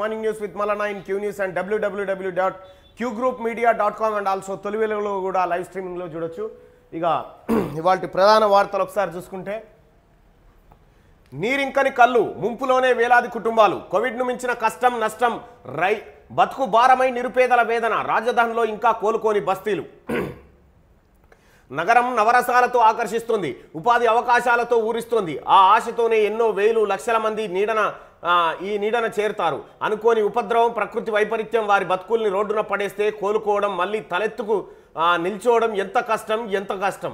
Morning news with Mallanna in Q news and WWW dot Q group media dot com and also తొలివేలలో కూడా live స్ట్రీమింగ్లో చూడొచ్చు ఇక ఇవాళ ప్రధాన వార్తలు ఒకసారి చూసుకుంటే నీరింకని కళ్ళు ముంపులోనే వేలాది కుటుంబాలు కోవిడ్ను మించిన కష్టం నష్టం రై బతుకు భారమై నిరుపేదల వేదన రాజధానిలో ఇంకా కోలుకోని బస్తీలు నగరం నవరసాలతో ఆకర్షిస్తుంది ఉపాధి అవకాశాలతో ఊరిస్తోంది ఆ ఆశతోనే ఎన్నో వేలు లక్షల మంది నీడన ఈ నీడన చేరుతారు అనుకోని ఉపద్రవం ప్రకృతి వైపరీత్యం వారి బతుకుల్ని రోడ్డున పడేస్తే కోలుకోవడం మళ్ళీ తలెత్తుకు నిల్చోవడం ఎంత కష్టం ఎంత కష్టం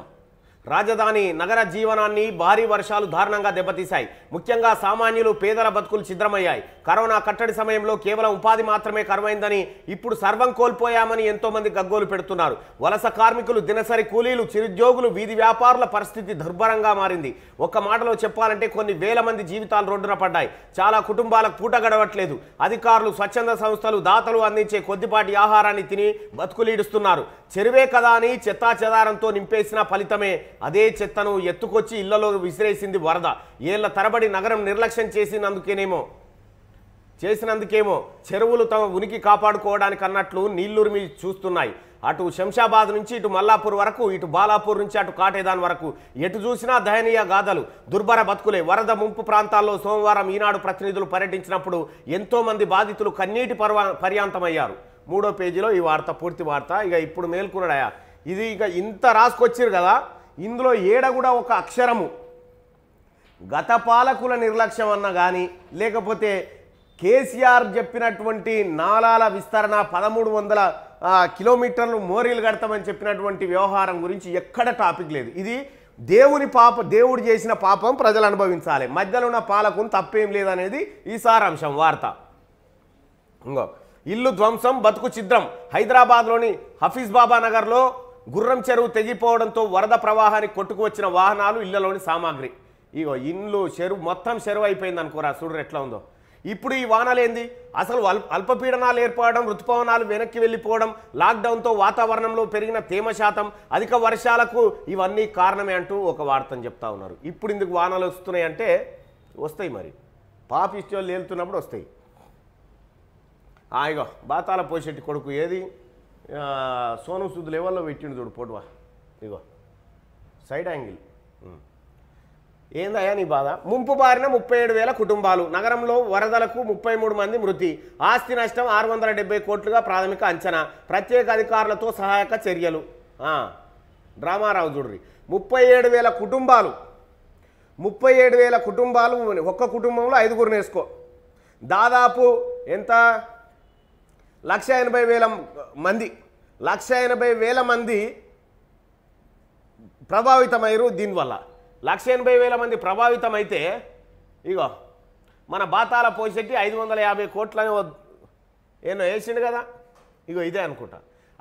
రాజధాని నగర జీవనాన్ని భారీ వర్షాలు దారుణంగా దెబ్బతీశాయి ముఖ్యంగా సామాన్యులు పేదల బతుకులు ఛిద్రమయ్యాయి కరోనా కట్టడి సమయంలో కేవలం ఉపాధి మాత్రమే కరువైందని ఇప్పుడు సర్వం కోల్పోయామని ఎంతోమంది గగ్గోలు పెడుతున్నారు వలస కార్మికులు దినసరి కూలీలు చిరుద్యోగులు వీధి వ్యాపారుల పరిస్థితి దుర్భరంగా మారింది ఒక్క మాటలో చెప్పాలంటే కొన్ని వేల మంది జీవితాలు రోడ్డున పడ్డాయి చాలా కుటుంబాలకు పూట గడవట్లేదు అధికారులు స్వచ్ఛంద సంస్థలు దాతలు అందించే కొద్దిపాటి ఆహారాన్ని తిని బతుకులీడుస్తున్నారు చెరువే కదా అని చెత్తాచెదారంతో నింపేసిన ఫలితమే అదే చెత్తను ఎత్తుకొచ్చి ఇళ్లలో విసిరేసింది వరద ఏళ్ల తరబడి నగరం నిర్లక్ష్యం చేసినందుకేనేమో చేసినందుకేమో చెరువులు తమ ఉనికి కాపాడుకోవడానికి అన్నట్లు నీళ్లురిమి చూస్తున్నాయి అటు శంషాబాద్ నుంచి ఇటు మల్లాపూర్ వరకు ఇటు బాలాపూర్ నుంచి అటు కాటేదాన్ వరకు ఎటు చూసినా దయనీయ గాథలు దుర్భర బతుకులే వరద ముంపు ప్రాంతాల్లో సోమవారం ఈనాడు ప్రతినిధులు పర్యటించినప్పుడు ఎంతోమంది బాధితులు కన్నీటి పర్వా పర్యాంతమయ్యారు మూడో పేజీలో ఈ వార్త పూర్తి వార్త ఇక ఇప్పుడు మేల్కొనడాయా ఇది ఇక ఇంత రాసుకొచ్చారు కదా ఇందులో ఏడ కూడా ఒక అక్షరము గత పాలకుల నిర్లక్ష్యం అన్న కానీ లేకపోతే కేసీఆర్ చెప్పినటువంటి నాలాల విస్తరణ పదమూడు వందల కిలోమీటర్లు మోరీలు కడతామని చెప్పినటువంటి వ్యవహారం గురించి ఎక్కడ టాపిక్ లేదు ఇది దేవుని పాప దేవుడు చేసిన పాపం ప్రజలు అనుభవించాలి మధ్యలో ఉన్న పాలకుని తప్పేం లేదనేది ఈ సారాంశం వార్త ఇంకో ఇల్లు ధ్వంసం బతుకు చిద్రం హైదరాబాద్లోని హఫీజ్ బాబా నగర్లో గుర్రం చెరువు తెగిపోవడంతో వరద ప్రవాహానికి కొట్టుకు వచ్చిన వాహనాలు ఇళ్లలోని సామాగ్రి ఇగో ఇండ్లు చెరువు మొత్తం చెరువు అయిపోయింది అనుకోరా చూడరు ఎట్లా ఉందో ఇప్పుడు ఈ ఏంది అసలు అల్పపీడనాలు ఏర్పడడం ఋతుపవనాలు వెనక్కి వెళ్ళిపోవడం లాక్డౌన్తో వాతావరణంలో పెరిగిన తేమ శాతం అధిక వర్షాలకు ఇవన్నీ కారణమే అంటూ ఒక వార్తను చెప్తా ఉన్నారు ఇప్పుడు ఇందుకు వానలు వస్తున్నాయి అంటే వస్తాయి మరి పాపిస్టోళ్ళు వెళ్తున్నప్పుడు వస్తాయి ఆ ఇగో బాతాల పోసేటి కొడుకు ఏది సోనం సుద్ లెవెల్లో పెట్టిండు చూడు పొడవా ఇగో సైడ్ యాంగిల్ ఏందయ్యా నీ బాధ ముంపు బారిన ముప్పై ఏడు వేల కుటుంబాలు నగరంలో వరదలకు ముప్పై మూడు మంది మృతి ఆస్తి నష్టం ఆరు వందల డెబ్బై కోట్లుగా ప్రాథమిక అంచనా ప్రత్యేక అధికారులతో సహాయక చర్యలు డ్రామారావు చూడ్రి ముప్పై ఏడు వేల కుటుంబాలు ముప్పై ఏడు వేల కుటుంబాలు ఒక్క కుటుంబంలో ఐదుగురు నేసుకో దాదాపు ఎంత లక్ష ఎనభై వేల మంది లక్ష ఎనభై వేల మంది ప్రభావితమయ్యారు దీనివల్ల లక్ష ఎనభై వేల మంది ప్రభావితమైతే ఇగో మన బాతాల పోసెట్టి ఐదు వందల యాభై కోట్లని ఏమో వేసిండు కదా ఇగో ఇదే అనుకుంటా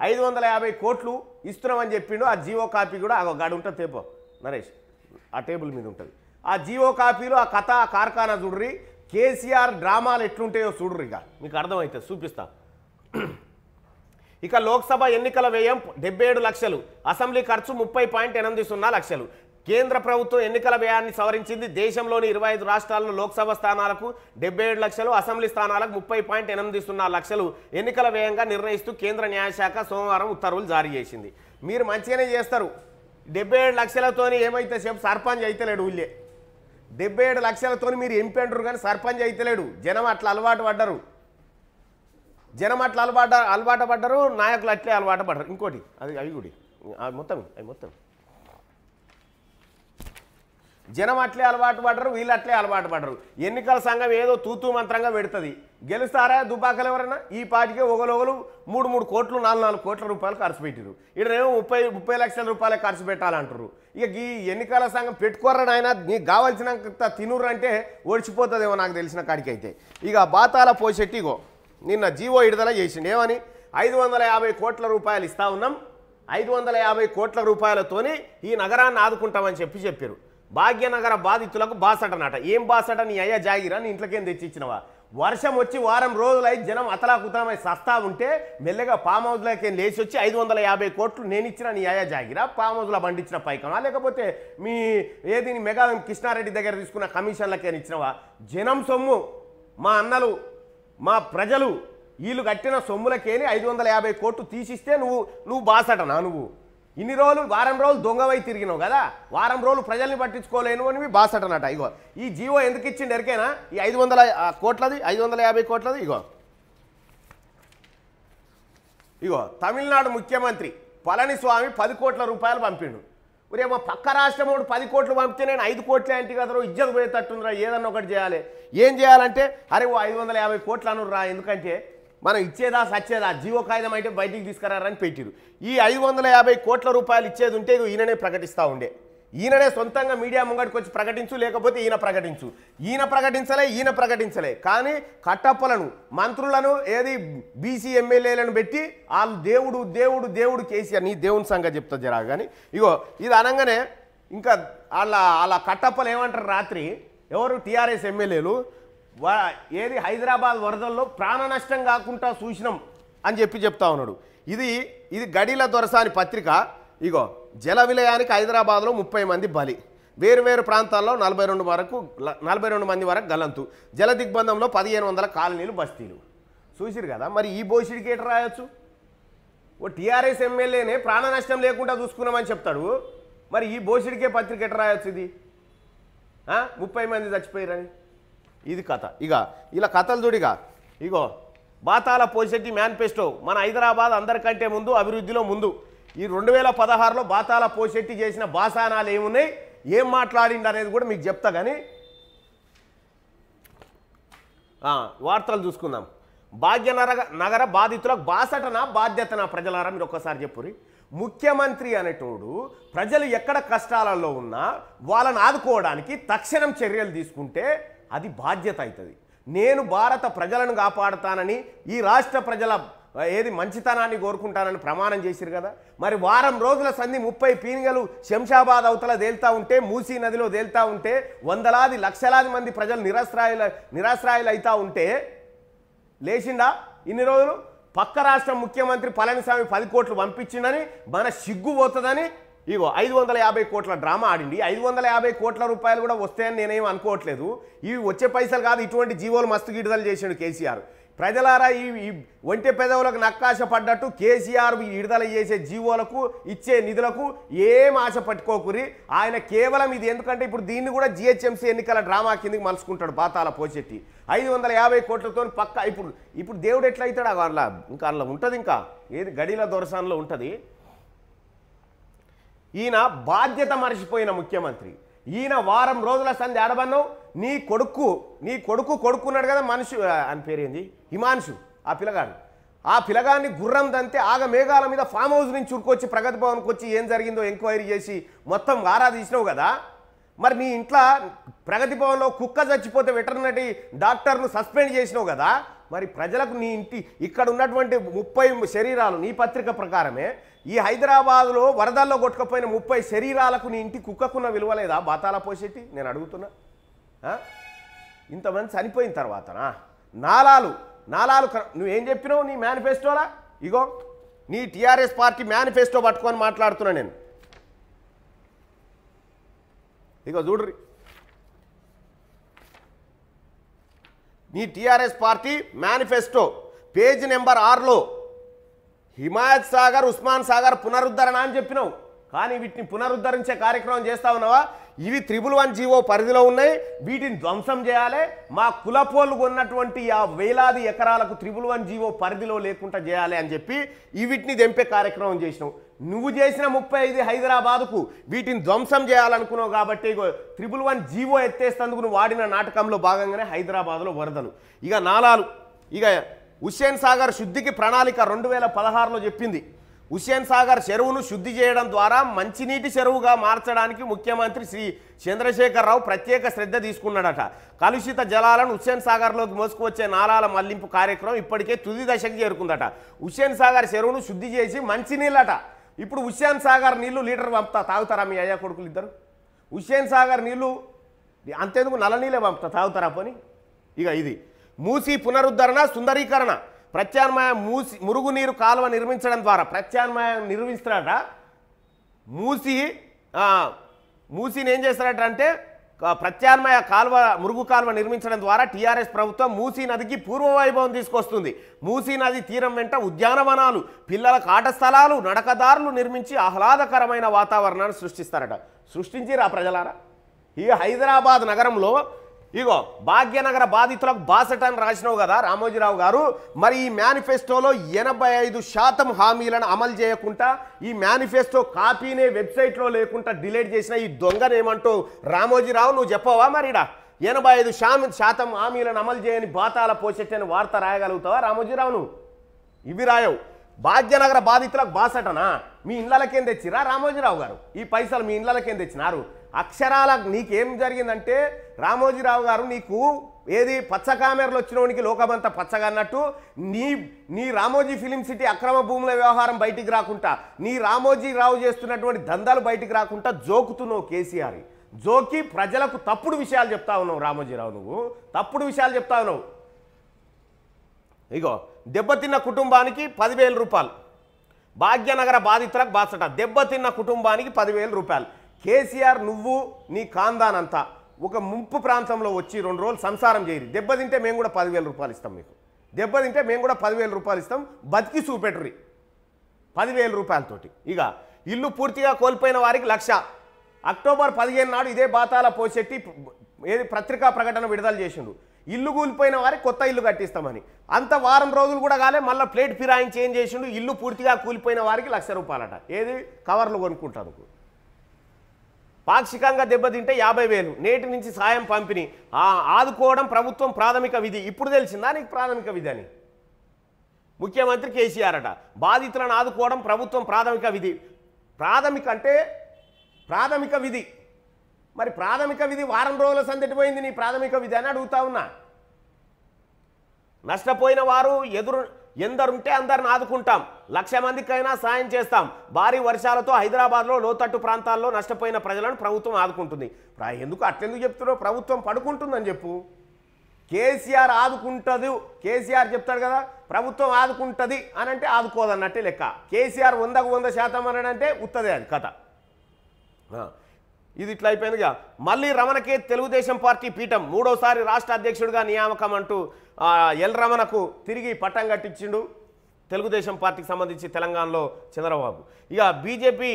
ఐదు వందల యాభై కోట్లు ఇస్తున్నామని చెప్పిండు ఆ జీవో కాపీ కూడా ఆ గాడి ఉంటుంది తేపో నరేష్ ఆ టేబుల్ మీద ఉంటుంది ఆ జీవో కాపీలో ఆ కథ ఆ కార్ఖానా చూడ్రి కేసీఆర్ డ్రామాలు ఎట్లుంటాయో చూడరు ఇక మీకు అర్థమవుతుంది చూపిస్తాను ఇక లోక్సభ ఎన్నికల వ్యయం డెబ్బై ఏడు లక్షలు అసెంబ్లీ ఖర్చు ముప్పై పాయింట్ లక్షలు కేంద్ర ప్రభుత్వం ఎన్నికల వ్యయాన్ని సవరించింది దేశంలోని ఇరవై ఐదు రాష్ట్రాల్లో లోక్సభ స్థానాలకు డెబ్బై ఏడు లక్షలు అసెంబ్లీ స్థానాలకు ముప్పై పాయింట్ ఎనిమిది సున్నా లక్షలు ఎన్నికల వ్యయంగా నిర్ణయిస్తూ కేంద్ర న్యాయశాఖ సోమవారం ఉత్తర్వులు జారీ చేసింది మీరు మంచిగానే చేస్తారు డెబ్బై ఏడు లక్షలతోని ఏమైతే సేపు సర్పంచ్ అయితలేడు ఉల్లే డెబ్బై ఏడు లక్షలతో మీరు ఎంపీ అంటారు కానీ సర్పంచ్ అయితలేడు జనం అట్లా అలవాటు పడ్డరు జనం అట్లా అలవాట అలవాట పడ్డారు నాయకులు అట్లే అలవాట పడ్డారు ఇంకోటి అది అవి కూడా మొత్తం అవి మొత్తం జనం అట్లే అలవాటు పడరు వీళ్ళు అట్లే అలవాటు పడరు ఎన్నికల సంఘం ఏదో తూతు మంత్రంగా పెడుతుంది గెలుస్తారా దుబాకలు ఎవరైనా ఈ పార్టీకి ఒకరు మూడు మూడు కోట్లు నాలుగు నాలుగు కోట్ల రూపాయలు ఖర్చు పెట్టారు ఇక్కడేమో ముప్పై ముప్పై లక్షల రూపాయలు ఖర్చు పెట్టాలంటారు ఇక ఈ ఎన్నికల సంఘం పెట్టుకోరని ఆయన నీకు కావాల్సినంత తినురు అంటే ఓడిచిపోతుందేమో నాకు తెలిసిన కాడికైతే ఇక బాతాల పోషెట్టిగో నిన్న జీవో విడుదల చేసిండు ఏమని ఐదు వందల యాభై కోట్ల రూపాయలు ఇస్తా ఉన్నాం ఐదు వందల యాభై కోట్ల రూపాయలతోని ఈ నగరాన్ని ఆదుకుంటామని చెప్పి చెప్పారు భాగ్యనగర బాధితులకు బాసట నాట ఏం బాసట నీ అయ్యా జాగిరా నీ ఇంట్లోకేం తెచ్చిచ్చినవా వర్షం వచ్చి వారం రోజులై జనం అతలాకుతలమై సస్తా ఉంటే మెల్లగా పామౌజులకేం లేచి వచ్చి ఐదు వందల యాభై కోట్లు నేను ఇచ్చిన నీ అయా జాగిరా పామ్ హౌజ్లో పండించిన పైకమా లేకపోతే మీ ఏది మెగా కృష్ణారెడ్డి దగ్గర తీసుకున్న కమిషన్లకేని ఇచ్చినవా జనం సొమ్ము మా అన్నలు మా ప్రజలు వీళ్ళు కట్టిన సొమ్ములకేని ఐదు వందల యాభై కోట్లు తీసిస్తే నువ్వు నువ్వు బాసటనా నువ్వు ఇన్ని రోజులు వారం రోజులు దొంగవై తిరిగినావు కదా వారం రోజులు ప్రజల్ని పట్టించుకోలేను అని బాసటనట ఇగో ఈ జీవో ఎందుకు ఇచ్చింది ఎరికేనా ఈ ఐదు వందల కోట్లది ఐదు వందల యాభై కోట్లది ఇగో ఇగో తమిళనాడు ముఖ్యమంత్రి పళనిస్వామి పది కోట్ల రూపాయలు పంపిండు ఒరే పక్క రాష్ట్రం ఒకటి పది కోట్లు పంపితే నేను ఐదు కోట్లు ఏంటి కదా ఇజ్జత్ పోయేటట్టుందిరా ఏదన్నా ఒకటి చేయాలి ఏం చేయాలంటే అరే ఓ ఐదు వందల యాభై కోట్లు అనురా ఎందుకంటే మనం ఇచ్చేదా సచ్చేదా జీవో కాయిదం అయితే బయటికి తీసుకురారని పెట్టిరు ఈ ఐదు వందల యాభై కోట్ల రూపాయలు ఇచ్చేది ఉంటే ఈయననే ప్రకటిస్తూ ఉండే ఈయననే సొంతంగా మీడియా ముంగడికి వచ్చి ప్రకటించు లేకపోతే ఈయన ప్రకటించు ఈయన ప్రకటించలే ఈయన ప్రకటించలే కానీ కట్టప్పలను మంత్రులను ఏది బీసీ ఎమ్మెల్యేలను పెట్టి వాళ్ళు దేవుడు దేవుడు దేవుడు కేసీఆర్ నీ దేవుని సంగతి చెప్తా జరా కానీ ఇగో ఇది అనగానే ఇంకా వాళ్ళ వాళ్ళ కట్టప్పలు ఏమంటారు రాత్రి ఎవరు టీఆర్ఎస్ ఎమ్మెల్యేలు ఏది హైదరాబాద్ వరదల్లో ప్రాణ నష్టం కాకుండా చూసినాం అని చెప్పి చెప్తా ఉన్నాడు ఇది ఇది గడిల దొరసాని పత్రిక ఇగో జల విలయానికి హైదరాబాద్లో ముప్పై మంది బలి వేరువేరు ప్రాంతాల్లో నలభై రెండు వరకు నలభై రెండు మంది వరకు గలంతు జల దిగ్బంధంలో పదిహేను వందల కాలనీలు బస్తీలు చూసిరు కదా మరి ఈ బోసిడికి ఏట రాయొచ్చు ఓ టీఆర్ఎస్ ఎమ్మెల్యేనే ప్రాణ నష్టం లేకుండా చూసుకున్నామని చెప్తాడు మరి ఈ బోసిడికే పత్రిక ఎట రాయొచ్చు ఇది ముప్పై మంది చచ్చిపోయారని ఇది కథ ఇక ఇలా కథలు చూడిగా ఇగో బాతాల పోసెట్టి మేనిఫెస్టో మన హైదరాబాద్ అందరికంటే ముందు అభివృద్ధిలో ముందు ఈ రెండు వేల పదహారులో బాతాల పోషెట్టి చేసిన బాసానాలు ఏమున్నాయి ఏం మాట్లాడిండు అనేది కూడా మీకు చెప్తా కానీ వార్తలు చూసుకుందాం భాగ్యనగర నగర బాధితులకు బాసటన బాధ్యతన ప్రజలారా మీరు ఒక్కసారి చెప్పుర్రి ముఖ్యమంత్రి అనేటోడు ప్రజలు ఎక్కడ కష్టాలలో ఉన్నా వాళ్ళని ఆదుకోవడానికి తక్షణం చర్యలు తీసుకుంటే అది బాధ్యత అవుతుంది నేను భారత ప్రజలను కాపాడుతానని ఈ రాష్ట్ర ప్రజల ఏది మంచితనాన్ని కోరుకుంటానని ప్రమాణం చేశారు కదా మరి వారం రోజుల సంధి ముప్పై పీనిగలు శంషాబాద్ అవతల తేలుతా ఉంటే మూసీ నదిలో తేలుతా ఉంటే వందలాది లక్షలాది మంది ప్రజలు నిరాశ్రాయుల నిరాశ్రాయులు అవుతా ఉంటే లేచిండా ఇన్ని రోజులు పక్క రాష్ట్రం ముఖ్యమంత్రి పళనిసామి పది కోట్లు పంపించిండని మన సిగ్గు పోతుందని ఇగో ఐదు వందల యాభై కోట్ల డ్రామా ఆడింది ఐదు వందల యాభై కోట్ల రూపాయలు కూడా వస్తాయని నేనేం అనుకోవట్లేదు ఇవి వచ్చే పైసలు కాదు ఇటువంటి జీవోలు మస్తు గిడుదల చేసిండు కేసీఆర్ ప్రజలారా ఈ ఒంటి పెదవులకు నక్కాశ పడ్డట్టు కేసీఆర్ విడుదల చేసే జీవోలకు ఇచ్చే నిధులకు ఏం ఆశ పట్టుకోకురి ఆయన కేవలం ఇది ఎందుకంటే ఇప్పుడు దీన్ని కూడా జిహెచ్ఎంసీ ఎన్నికల డ్రామా కిందకి మలుచుకుంటాడు పాతాల పోచెట్టి ఐదు వందల యాభై కోట్లతో పక్క ఇప్పుడు ఇప్పుడు దేవుడు ఎట్లయితాడు అలా ఇంకా అలా ఉంటుంది ఇంకా ఏది గడిల దొరసనలో ఉంటుంది ఈయన బాధ్యత మరచిపోయిన ముఖ్యమంత్రి ఈయన వారం రోజుల సంధి ఆడబన్ను నీ కొడుకు నీ కొడుకు కొడుకున్నాడు కదా మనుషు అని పేరేంది హిమాన్షు ఆ పిలగాడు ఆ పిలగాన్ని గుర్రం దంతే ఆగ మేఘాల మీద ఫామ్ హౌస్ నుంచి చురుకొచ్చి ప్రగతి భవన్కి వచ్చి ఏం జరిగిందో ఎంక్వైరీ చేసి మొత్తం ఆరాధించినావు కదా మరి నీ ఇంట్లో ప్రగతి భవన్లో కుక్క చచ్చిపోతే వెటర్నరీ డాక్టర్ను సస్పెండ్ చేసినావు కదా మరి ప్రజలకు నీ ఇంటి ఇక్కడ ఉన్నటువంటి ముప్పై శరీరాలు నీ పత్రిక ప్రకారమే ఈ హైదరాబాద్లో వరదల్లో కొట్టుకపోయిన ముప్పై శరీరాలకు నీ ఇంటి కుక్కకున్న విలువ లేదా బాతాల పోసేటి నేను అడుగుతున్నా ఇంతమంది చనిపోయిన తర్వాతనా నాలాలు నాలాలు నువ్వేం చెప్పినావు నీ మేనిఫెస్టోలా ఇగో నీ టీఆర్ఎస్ పార్టీ మేనిఫెస్టో పట్టుకొని మాట్లాడుతున్నా నేను ఇగో చూడ్రి నీ TRS party manifesto page number ఆరులో హిమాయత్ సాగర్ ఉస్మాన్ సాగర్ పునరుద్ధరణ అని చెప్పినావు కానీ వీటిని పునరుద్ధరించే కార్యక్రమం చేస్తా ఉన్నావా ఇవి త్రిబుల్ వన్ జీవో పరిధిలో ఉన్నాయి వీటిని ధ్వంసం చేయాలి మా కులపోలు ఉన్నటువంటి ఆ వేలాది ఎకరాలకు త్రిబుల్ వన్ జీవో పరిధిలో లేకుండా చేయాలి అని చెప్పి వీటిని దెంపే కార్యక్రమం చేసినావు నువ్వు చేసిన ముప్పై ఐదు హైదరాబాదుకు వీటిని ధ్వంసం చేయాలనుకున్నావు కాబట్టి త్రిబుల్ వన్ జీవో ఎత్తేస్తందుకు నువ్వు వాడిన నాటకంలో భాగంగానే హైదరాబాద్లో వరదలు ఇక నాలాలు ఇక హుస్సేన్ సాగర్ శుద్ధికి ప్రణాళిక రెండు వేల పదహారులో చెప్పింది హుస్సేన్ సాగర్ చెరువును శుద్ధి చేయడం ద్వారా మంచినీటి చెరువుగా మార్చడానికి ముఖ్యమంత్రి శ్రీ చంద్రశేఖరరావు ప్రత్యేక శ్రద్ధ తీసుకున్నాడట కలుషిత జలాలను హుస్సేన్ సాగర్లోకి మోసుకువచ్చే నాలాల మళ్లింపు కార్యక్రమం ఇప్పటికే తుది దశకు చేరుకుందట హుస్సేన్ సాగర్ చెరువును శుద్ధి చేసి మంచినీళ్ళట ఇప్పుడు హుస్సేన్ సాగర్ నీళ్లు లీటర్ పంపుతా తాగుతారా మీ అయ్యా కొడుకులు ఇద్దరు హుస్సేన్ సాగర్ నీళ్లు అంతేందుకు నల్ల నీళ్ళే పంపుతా తాగుతారా పోనీ ఇక ఇది మూసి పునరుద్ధరణ సుందరీకరణ ప్రత్యామ్నాయ మూసి మురుగునీరు కాలువ నిర్మించడం ద్వారా ప్రత్యామ్నాయం నిర్మిస్తున్నాడట మూసి మూసిని ఏం చేస్తారట అంటే ప్రత్యామ్నాయ కాలువ మురుగు కాలువ నిర్మించడం ద్వారా టీఆర్ఎస్ ప్రభుత్వం మూసీ నదికి పూర్వ వైభవం తీసుకొస్తుంది మూసీ నది తీరం వెంట ఉద్యానవనాలు పిల్లల కాట స్థలాలు నడకదారులు నిర్మించి ఆహ్లాదకరమైన వాతావరణాన్ని సృష్టిస్తారట సృష్టించిరా ప్రజలారా ఈ హైదరాబాద్ నగరంలో ఇగో భాగ్యనగర బాధితులకు బాసట అని రాసినావు కదా రామోజీరావు గారు మరి ఈ మేనిఫెస్టోలో ఎనభై ఐదు శాతం హామీలను అమలు చేయకుండా ఈ మేనిఫెస్టో కాపీనే వెబ్సైట్లో లేకుండా డిలీట్ చేసిన ఈ దొంగనేమంటూ రామోజీరావు నువ్వు చెప్పవా మరిడా ఎనభై ఐదు శాతం హామీలను అమలు చేయని బాతాల పోసెట్టని వార్త రాయగలుగుతావా రామోజీరావు నువ్వు ఇవి రాయవు భాగ్యనగర బాధితులకు బాసటనా మీ ఇండ్లకేం తెచ్చిరా రామోజీరావు గారు ఈ పైసలు మీ ఇండ్లకేం తెచ్చినారు అక్షరాల నీకేం జరిగిందంటే రామోజీరావు గారు నీకు ఏది పచ్చ కామెరలు వచ్చినోనికి లోకమంతా పచ్చగా అన్నట్టు నీ నీ రామోజీ ఫిలిం సిటీ అక్రమ భూముల వ్యవహారం బయటికి రాకుండా నీ రామోజీరావు చేస్తున్నటువంటి దందాలు బయటికి రాకుండా జోకుతున్నావు కేసీఆర్ జోకి ప్రజలకు తప్పుడు విషయాలు చెప్తా ఉన్నావు రామోజీరావు నువ్వు తప్పుడు విషయాలు చెప్తా ఉన్నావు ఇగో దెబ్బతిన్న కుటుంబానికి పదివేల రూపాయలు భాగ్యనగర బాధితులకు బాసట దెబ్బతిన్న కుటుంబానికి పదివేల రూపాయలు కేసీఆర్ నువ్వు నీ కాందానంతా ఒక ముంపు ప్రాంతంలో వచ్చి రెండు రోజులు సంసారం చేయరు దెబ్బతింటే మేము కూడా పదివేల రూపాయలు ఇస్తాం మీకు దెబ్బతింటే మేము కూడా పదివేల రూపాయలు ఇస్తాం బతికి చూపెట్టరు పదివేల రూపాయలతోటి ఇక ఇల్లు పూర్తిగా కోల్పోయిన వారికి లక్ష అక్టోబర్ పదిహేను నాడు ఇదే బాతాల పోసెట్టి ఏది పత్రికా ప్రకటన విడుదల చేసిండు ఇల్లు కూలిపోయిన వారికి కొత్త ఇల్లు కట్టిస్తామని అంత వారం రోజులు కూడా కాలే మళ్ళీ ప్లేట్ ఫిరాయించి ఏం చేసిండు ఇల్లు పూర్తిగా కూలిపోయిన వారికి లక్ష రూపాయలట ఏది కవర్లు కొనుక్కుంటారు పాక్షికంగా దెబ్బతింటే యాభై వేలు నేటి నుంచి సాయం పంపిణీ ఆదుకోవడం ప్రభుత్వం ప్రాథమిక విధి ఇప్పుడు తెలిసిందా నీకు ప్రాథమిక విధి అని ముఖ్యమంత్రి కేసీఆర్ అట బాధితులను ఆదుకోవడం ప్రభుత్వం ప్రాథమిక విధి ప్రాథమిక అంటే ప్రాథమిక విధి మరి ప్రాథమిక విధి వారం రోజుల సందటిపోయింది నీ ప్రాథమిక విధి అని అడుగుతా ఉన్నా నష్టపోయిన వారు ఎదురు ఎందరుంటే అందరిని ఆదుకుంటాం లక్ష మందికైనా సాయం చేస్తాం భారీ వర్షాలతో హైదరాబాద్లో లోతట్టు ప్రాంతాల్లో నష్టపోయిన ప్రజలను ప్రభుత్వం ఆదుకుంటుంది ఎందుకు అట్లెందుకు చెప్తున్నావు ప్రభుత్వం పడుకుంటుందని చెప్పు కేసీఆర్ ఆదుకుంటుంది కేసీఆర్ చెప్తాడు కదా ప్రభుత్వం ఆదుకుంటుంది అని అంటే ఆదుకోదన్నట్టే లెక్క కేసీఆర్ వందకు వంద శాతం అని అంటే ఉత్తదే అది కథ ఇది ఇట్లా అయిపోయిందిగా మళ్ళీ రమణకే తెలుగుదేశం పార్టీ పీఠం మూడోసారి రాష్ట్ర అధ్యక్షుడిగా నియామకం అంటూ ఎల్ రమణకు తిరిగి పట్టం కట్టించిండు తెలుగుదేశం పార్టీకి సంబంధించి తెలంగాణలో చంద్రబాబు ఇక బీజేపీ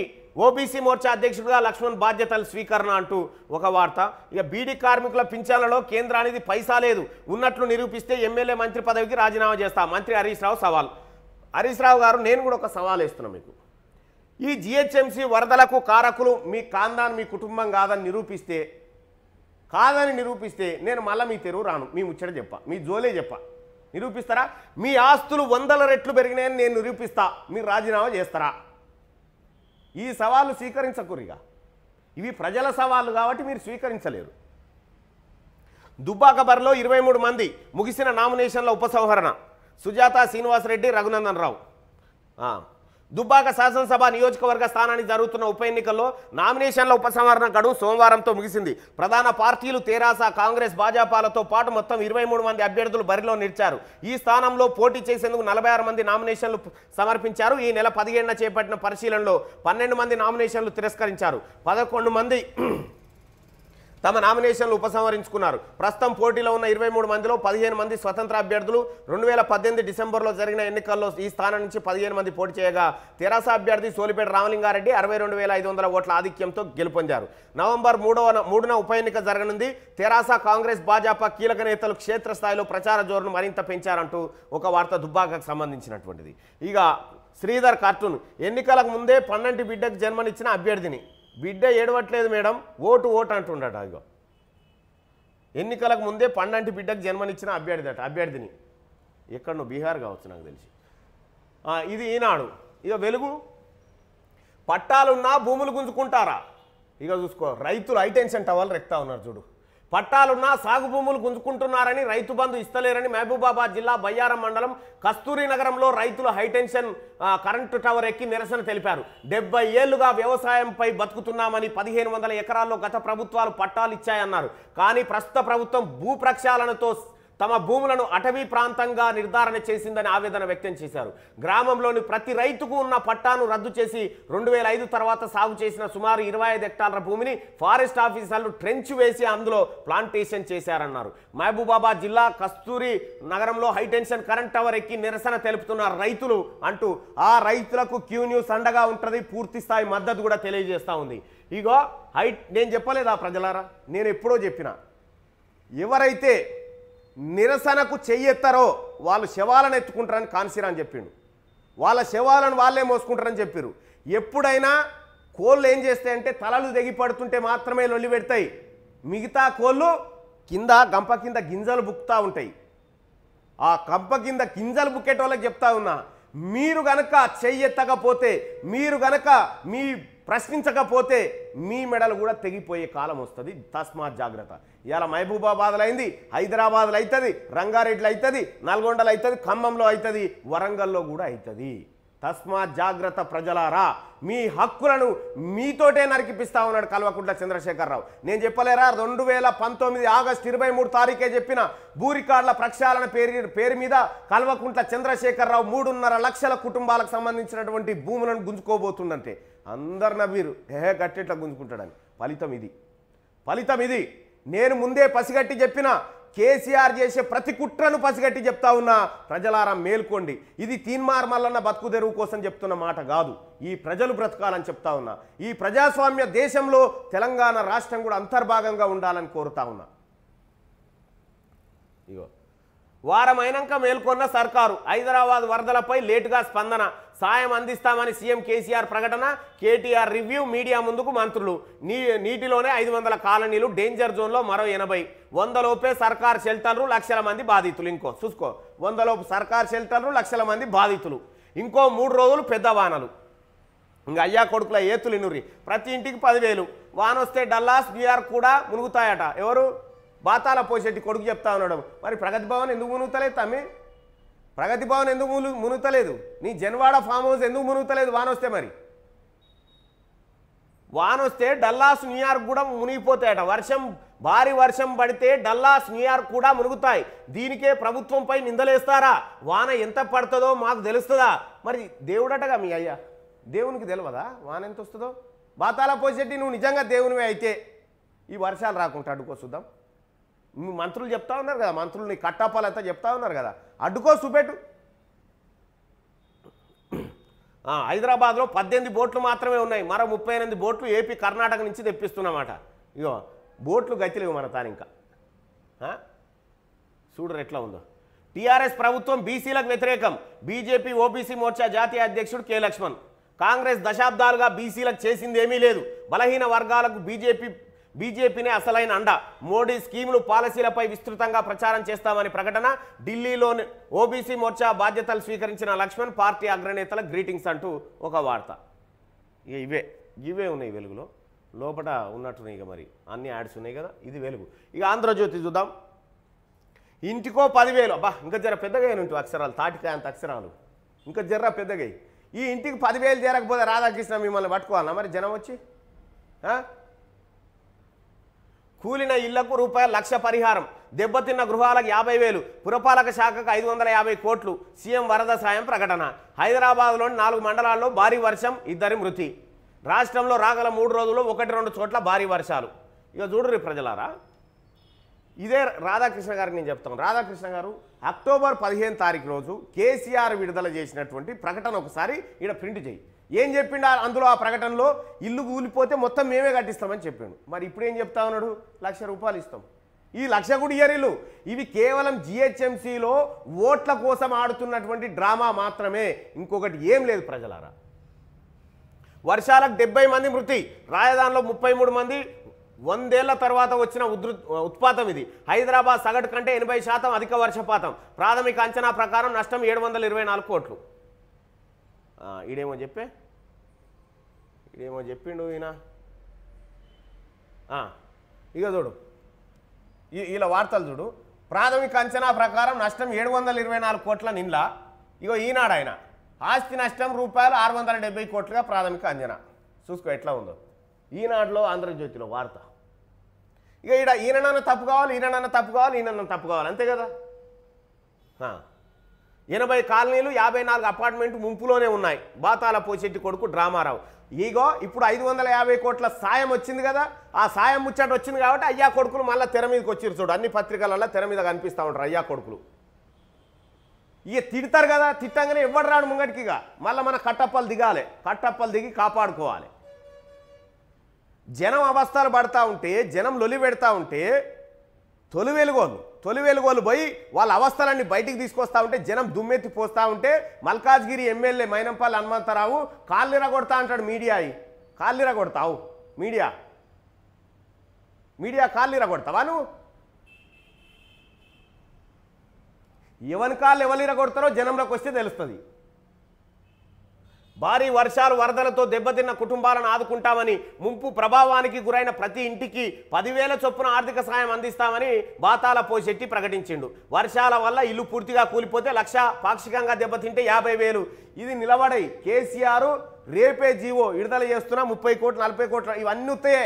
ఓబీసీ మోర్చా అధ్యక్షుడిగా లక్ష్మణ్ బాధ్యతలు స్వీకరణ అంటూ ఒక వార్త ఇక బీడీ కార్మికుల పింఛన్లలో కేంద్రానికి పైసా లేదు ఉన్నట్లు నిరూపిస్తే ఎమ్మెల్యే మంత్రి పదవికి రాజీనామా చేస్తా మంత్రి హరీష్ రావు సవాల్ హరీష్ రావు గారు నేను కూడా ఒక సవాల్ వేస్తున్నా మీకు ఈ జిహెచ్ఎంసీ వరదలకు కారకులు మీ కాందాన్ మీ కుటుంబం కాదని నిరూపిస్తే కాదని నిరూపిస్తే నేను మళ్ళీ మీ తెరువు రాను మీ ముచ్చట చెప్ప మీ జోలే చెప్ప నిరూపిస్తారా మీ ఆస్తులు వందల రెట్లు పెరిగినాయని నేను నిరూపిస్తా మీరు రాజీనామా చేస్తారా ఈ సవాళ్ళు స్వీకరించకూరిగా ఇవి ప్రజల సవాళ్ళు కాబట్టి మీరు స్వీకరించలేరు దుబ్బాక బరిలో ఇరవై మూడు మంది ముగిసిన నామినేషన్ల ఉపసంహరణ సుజాత శ్రీనివాసరెడ్డి రఘునందన్ రావు దుబ్బాక శాసనసభ నియోజకవర్గ స్థానానికి జరుగుతున్న ఉప ఎన్నికల్లో నామినేషన్ల ఉపసంహరణ గడువు సోమవారంతో ముగిసింది ప్రధాన పార్టీలు తెరాస కాంగ్రెస్ భాజపాలతో పాటు మొత్తం ఇరవై మంది అభ్యర్థులు బరిలో నిలిచారు ఈ స్థానంలో పోటీ చేసేందుకు నలభై మంది నామినేషన్లు సమర్పించారు ఈ నెల పదిహేడున చేపట్టిన పరిశీలనలో పన్నెండు మంది నామినేషన్లు తిరస్కరించారు పదకొండు మంది తమ నామినేషన్లు ఉపసంహరించుకున్నారు ప్రస్తుతం పోటీలో ఉన్న ఇరవై మూడు మందిలో పదిహేను మంది స్వతంత్ర అభ్యర్థులు రెండు వేల పద్దెనిమిది డిసెంబర్లో జరిగిన ఎన్నికల్లో ఈ స్థానం నుంచి పదిహేను మంది పోటీ చేయగా తెరాస అభ్యర్థి సోలిపేట రామలింగారెడ్డి అరవై రెండు వేల ఐదు వందల ఓట్ల ఆధిక్యంతో గెలుపొందారు నవంబర్ మూడవ మూడున ఉప ఎన్నిక జరగనుంది తెరాస కాంగ్రెస్ భాజపా కీలక నేతలు క్షేత్రస్థాయిలో ప్రచార జోరును మరింత పెంచారంటూ ఒక వార్త దుబ్బాకకు సంబంధించినటువంటిది ఇక శ్రీధర్ కార్టూన్ ఎన్నికలకు ముందే పన్నెండు బిడ్డకు జన్మనిచ్చిన అభ్యర్థిని బిడ్డ ఏడవట్లేదు మేడం ఓటు ఓటు అంటుండట అదిగో ఎన్నికలకు ముందే పండంటి బిడ్డకు జన్మనిచ్చిన అభ్యర్థిదట అభ్యర్థిని ఎక్కడ నువ్వు బీహార్ కావచ్చు నాకు తెలిసి ఇది ఈనాడు ఇక వెలుగు పట్టాలున్నా భూములు గుంజుకుంటారా ఇక చూసుకో రైతులు హైటెన్షన్ టవాలు రెక్తా ఉన్నారు చూడు పట్టాలున్నా సాగు భూములు గుంజుకుంటున్నారని రైతు బంధు ఇస్తలేరని మహబూబాబాద్ జిల్లా బయ్యారం మండలం కస్తూరి నగరంలో రైతులు హైటెన్షన్ కరెంటు టవర్ ఎక్కి నిరసన తెలిపారు డెబ్బై ఏళ్లుగా వ్యవసాయంపై బతుకుతున్నామని పదిహేను వందల ఎకరాల్లో గత ప్రభుత్వాలు పట్టాలు ఇచ్చాయన్నారు కానీ ప్రస్తుత ప్రభుత్వం భూ ప్రక్షాళనతో తమ భూములను అటవీ ప్రాంతంగా నిర్ధారణ చేసిందని ఆవేదన వ్యక్తం చేశారు గ్రామంలోని ప్రతి రైతుకు ఉన్న పట్టాను రద్దు చేసి రెండు వేల ఐదు తర్వాత సాగు చేసిన సుమారు ఇరవై ఐదు హెక్టార్ల భూమిని ఫారెస్ట్ ఆఫీసర్లు ట్రెంచ్ వేసి అందులో ప్లాంటేషన్ చేశారన్నారు మహబూబాబాద్ జిల్లా కస్తూరి నగరంలో హైటెన్షన్ కరెంట్ టవర్ ఎక్కి నిరసన తెలుపుతున్న రైతులు అంటూ ఆ రైతులకు క్యూ న్యూస్ అండగా ఉంటుంది పూర్తి స్థాయి మద్దతు కూడా తెలియజేస్తూ ఉంది ఇగో హైట్ నేను చెప్పలేదా ప్రజలారా నేను ఎప్పుడో చెప్పిన ఎవరైతే నిరసనకు చెయ్యెత్తారో వాళ్ళు శవాలను ఎత్తుకుంటారని కాన్సీరా అని చెప్పిండు వాళ్ళ శవాలను వాళ్ళే మోసుకుంటారని చెప్పారు ఎప్పుడైనా కోళ్ళు ఏం చేస్తాయంటే తలలు తెగి పడుతుంటే మాత్రమే లొల్లి పెడతాయి మిగతా కోళ్ళు కింద గంప కింద గింజలు బుక్కుతూ ఉంటాయి ఆ గంప కింద గింజలు వాళ్ళకి చెప్తా ఉన్నా మీరు గనక చెయ్యెత్తకపోతే మీరు గనక మీ ప్రశ్నించకపోతే మీ మెడలు కూడా తెగిపోయే కాలం వస్తుంది తస్మాత్ జాగ్రత్త ఇవాళ మహబూబాబాద్లు అయింది హైదరాబాద్లో అవుతుంది రంగారెడ్డిలో అవుతుంది నల్గొండలో అవుతుంది ఖమ్మంలో అవుతుంది వరంగల్లో కూడా అవుతుంది తస్మాత్ జాగ్రత్త ప్రజలారా మీ హక్కులను మీతోటే నరికిపిస్తా ఉన్నాడు కల్వకుంట్ల చంద్రశేఖరరావు నేను చెప్పలేరా రెండు వేల పంతొమ్మిది ఆగస్టు ఇరవై మూడు తారీఖే చెప్పిన భూరికార్డుల ప్రక్షాళన పేరు పేరు మీద కల్వకుంట్ల చంద్రశేఖరరావు మూడున్నర లక్షల కుటుంబాలకు సంబంధించినటువంటి భూములను గుంజుకోబోతుందంటే అందరు నవ్వీరు హే గట్టిట్లా గుంజుకుంటాడని ఫలితం ఇది ఫలితం ఇది నేను ముందే పసిగట్టి చెప్పిన కేసీఆర్ చేసే ప్రతి కుట్రను పసిగట్టి చెప్తా ఉన్నా ప్రజలారా మేల్కోండి ఇది తీన్మార్ మల్లన్న బతుకు తెరువు కోసం చెప్తున్న మాట కాదు ఈ ప్రజలు బ్రతకాలని చెప్తా ఉన్నా ఈ ప్రజాస్వామ్య దేశంలో తెలంగాణ రాష్ట్రం కూడా అంతర్భాగంగా ఉండాలని కోరుతా ఉన్నా ఇగో వారమైనాక మేల్కొన్న సర్కారు హైదరాబాద్ వరదలపై లేటుగా స్పందన సాయం అందిస్తామని సీఎం కేసీఆర్ ప్రకటన కేటీఆర్ రివ్యూ మీడియా ముందుకు మంత్రులు నీ నీటిలోనే ఐదు వందల కాలనీలు డేంజర్ జోన్లో మరో ఎనభై వందలోపే సర్కార్ షెల్టర్లు లక్షల మంది బాధితులు ఇంకో చూసుకో వందలోపు సర్కార్ షెల్టర్లు లక్షల మంది బాధితులు ఇంకో మూడు రోజులు పెద్ద వానలు ఇంకా అయ్యా కొడుకుల ఏతులు ఇన్నురి ప్రతి ఇంటికి పదివేలు వాన వస్తే డల్లాస్ బీఆర్ కూడా మునుగుతాయట ఎవరు బాతాల పోషెట్టి కొడుకు చెప్తా ఉన్నాడు మరి ప్రగతి భవన్ ఎందుకు మునుగుతలేదు తమ్మి ప్రగతి భవన్ ఎందుకు మును మునుగుతలేదు నీ జన్వాడ ఫామ్ హౌస్ ఎందుకు మునుగుతలేదు వానొస్తే మరి వానొస్తే డల్లాస్ న్యూయార్క్ కూడా మునిగిపోతాయట వర్షం భారీ వర్షం పడితే డల్లాస్ న్యూయార్క్ కూడా మునుగుతాయి దీనికే ప్రభుత్వంపై నిందలేస్తారా వాన ఎంత పడుతుందో మాకు తెలుస్తుందా మరి దేవుడటగా మీ అయ్యా దేవునికి తెలియదా వాన ఎంత వస్తుందో బాతాల పోసేటి నువ్వు నిజంగా దేవునివే అయితే ఈ వర్షాలు రాకుండా అడ్డుకోసుద్దాం చూద్దాం మంత్రులు చెప్తా ఉన్నారు కదా మంత్రుల్ని కట్టాపాలంతా చెప్తా ఉన్నారు కదా అడ్డుకో చూపెట్టు హైదరాబాద్లో పద్దెనిమిది బోట్లు మాత్రమే ఉన్నాయి మరో ముప్పై ఎనిమిది బోట్లు ఏపీ కర్ణాటక నుంచి తెప్పిస్తున్నమాట ఇగో బోట్లు గతిలేవు మన తాను ఇంకా చూడరు ఎట్లా ఉందో టీఆర్ఎస్ ప్రభుత్వం బీసీలకు వ్యతిరేకం బీజేపీ ఓబీసీ మోర్చా జాతీయ అధ్యక్షుడు కె లక్ష్మణ్ కాంగ్రెస్ దశాబ్దాలుగా బీసీలకు చేసింది ఏమీ లేదు బలహీన వర్గాలకు బీజేపీ బీజేపీనే అసలైన అండ మోడీ స్కీములు పాలసీలపై విస్తృతంగా ప్రచారం చేస్తామని ప్రకటన ఢిల్లీలోని ఓబీసీ మోర్చా బాధ్యతలు స్వీకరించిన లక్ష్మణ్ పార్టీ అగ్రనేతల గ్రీటింగ్స్ అంటూ ఒక వార్త ఇక ఇవే ఇవే ఉన్నాయి వెలుగులో లోపల ఉన్నట్టున్నాయి ఇక మరి అన్ని యాడ్స్ ఉన్నాయి కదా ఇది వెలుగు ఇక ఆంధ్రజ్యోతి చూద్దాం ఇంటికో పదివేలు అబ్బా ఇంకా జర పెద్దగా ఉంటుంది అక్షరాలు తాటికాయ అంత అక్షరాలు ఇంకా జర్ర పెద్దగా ఈ ఇంటికి పదివేలు చేరకపోతే రాధాకృష్ణ మిమ్మల్ని పట్టుకోవాలన్నా మరి జనం వచ్చి కూలిన ఇళ్లకు రూపాయలు లక్ష పరిహారం దెబ్బతిన్న గృహాలకు యాభై వేలు పురపాలక శాఖకు ఐదు వందల యాభై కోట్లు సీఎం వరద సాయం ప్రకటన హైదరాబాద్లోని నాలుగు మండలాల్లో భారీ వర్షం ఇద్దరి మృతి రాష్ట్రంలో రాగల మూడు రోజుల్లో ఒకటి రెండు చోట్ల భారీ వర్షాలు ఇక చూడరు ప్రజలారా ఇదే రాధాకృష్ణ గారికి నేను చెప్తాను రాధాకృష్ణ గారు అక్టోబర్ పదిహేను తారీఖు రోజు కేసీఆర్ విడుదల చేసినటువంటి ప్రకటన ఒకసారి ఇక్కడ ప్రింట్ చేయి ఏం చెప్పిండు అందులో ఆ ప్రకటనలో ఇల్లు కూలిపోతే మొత్తం మేమే కట్టిస్తామని చెప్పిండు మరి ఇప్పుడు ఏం చెప్తా ఉన్నాడు లక్ష రూపాయలు ఇస్తాం ఈ లక్ష కూడా ఇయరిలు ఇవి కేవలం జిహెచ్ఎంసీలో ఓట్ల కోసం ఆడుతున్నటువంటి డ్రామా మాత్రమే ఇంకొకటి ఏం లేదు ప్రజలారా వర్షాలకు డెబ్బై మంది మృతి రాజధానిలో ముప్పై మూడు మంది వందేళ్ల తర్వాత వచ్చిన ఉధృ ఉత్పాతం ఇది హైదరాబాద్ సగటు కంటే ఎనభై శాతం అధిక వర్షపాతం ప్రాథమిక అంచనా ప్రకారం నష్టం ఏడు వందల ఇరవై నాలుగు కోట్లు ఈడేమో చెప్పే ఈడేమో చెప్పిండు ఈయన ఇక చూడు ఇలా వార్తలు చూడు ప్రాథమిక అంచనా ప్రకారం నష్టం ఏడు వందల ఇరవై నాలుగు కోట్ల నిన్లా ఇగో ఈనాడు ఆయన ఆస్తి నష్టం రూపాయలు ఆరు వందల డెబ్బై కోట్లుగా ప్రాథమిక అంచనా చూసుకో ఎట్లా ఉందో ఈనాడులో ఆంధ్రజ్యోతిలో వార్త ఇక ఈడ ఈయననన్న తప్పు కావాలి ఈయననన్న తప్పు కావాలి ఈయనన్న తప్పు కావాలి అంతే కదా ఎనభై కాలనీలు యాభై నాలుగు అపార్ట్మెంట్ ముంపులోనే ఉన్నాయి బాతాల పోచెట్టి కొడుకు డ్రామారావు ఈగో ఇప్పుడు ఐదు వందల యాభై కోట్ల సాయం వచ్చింది కదా ఆ సాయం ముచ్చట వచ్చింది కాబట్టి అయ్యా కొడుకులు మళ్ళీ తెర మీదకి వచ్చిరు చూడు అన్ని పత్రికలలో తెర మీద కనిపిస్తూ ఉంటారు అయ్యా కొడుకులు ఇక తిడతారు కదా తిట్టంగానే ఎవడు రాడు ముంగటికిగా మళ్ళీ మన కట్టప్పలు దిగాలి కట్టప్పలు దిగి కాపాడుకోవాలి జనం అవస్థలు పడతా ఉంటే జనం లొలి పెడతా ఉంటే తొలి వెలుగోళ్ళు తొలి వెలుగోలు పోయి వాళ్ళ అవస్థలన్నీ బయటికి తీసుకొస్తా ఉంటే జనం దుమ్మెత్తి పోస్తూ ఉంటే మల్కాజ్గిరి ఎమ్మెల్యే మైనంపల్లి హనుమంతరావు కాళ్ళిర కొడతా అంటాడు మీడియా కాళ్ళిర కొడతావు మీడియా మీడియా కాళ్ళిర కొడతావా నువ్వు ఎవరి కాళ్ళు ఎవరు ఇరగొడతారో జనంలోకి వస్తే తెలుస్తుంది భారీ వర్షాలు వరదలతో దెబ్బతిన్న కుటుంబాలను ఆదుకుంటామని ముంపు ప్రభావానికి గురైన ప్రతి ఇంటికి పదివేల చొప్పున ఆర్థిక సాయం అందిస్తామని బాతాల పోశెట్టి ప్రకటించిండు వర్షాల వల్ల ఇల్లు పూర్తిగా కూలిపోతే లక్ష పాక్షికంగా దెబ్బతింటే యాభై వేలు ఇది నిలబడై కేసీఆర్ రేపే జీవో విడుదల చేస్తున్న ముప్పై కోట్లు నలభై కోట్లు ఇవన్నీ ఉత్తాయే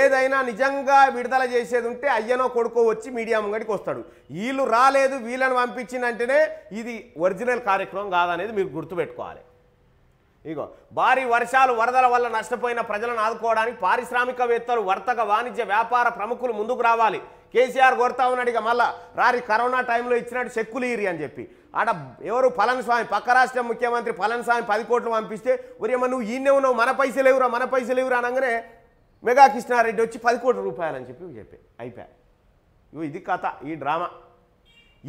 ఏదైనా నిజంగా విడుదల చేసేది ఉంటే అయ్యనో కొడుకో వచ్చి మీడియా ముంగడికి వస్తాడు వీళ్ళు రాలేదు వీళ్ళని పంపించిందంటేనే ఇది ఒరిజినల్ కార్యక్రమం కాదనేది మీరు గుర్తుపెట్టుకోవాలి ఇగో భారీ వర్షాలు వరదల వల్ల నష్టపోయిన ప్రజలను ఆదుకోవడానికి పారిశ్రామికవేత్తలు వర్తక వాణిజ్య వ్యాపార ప్రముఖులు ముందుకు రావాలి కేసీఆర్ కొడతా ఉన్నాడు ఇక మళ్ళా రారి కరోనా టైంలో ఇచ్చినట్టు చెక్కులు ఇరి అని చెప్పి ఆడ ఎవరు పళనిస్వామి పక్క రాష్ట్రం ముఖ్యమంత్రి పళనిస్వామి పది కోట్లు పంపిస్తే ఉరేమ నువ్వు ఈయనే ఉన్నావు మన పైసలు ఎవరా మన పైసలు ఎవరా అనగానే మెగా కృష్ణారెడ్డి వచ్చి పది కోట్ల రూపాయలు అని చెప్పి చెప్పి అయిపోయా ఇది కథ ఈ డ్రామా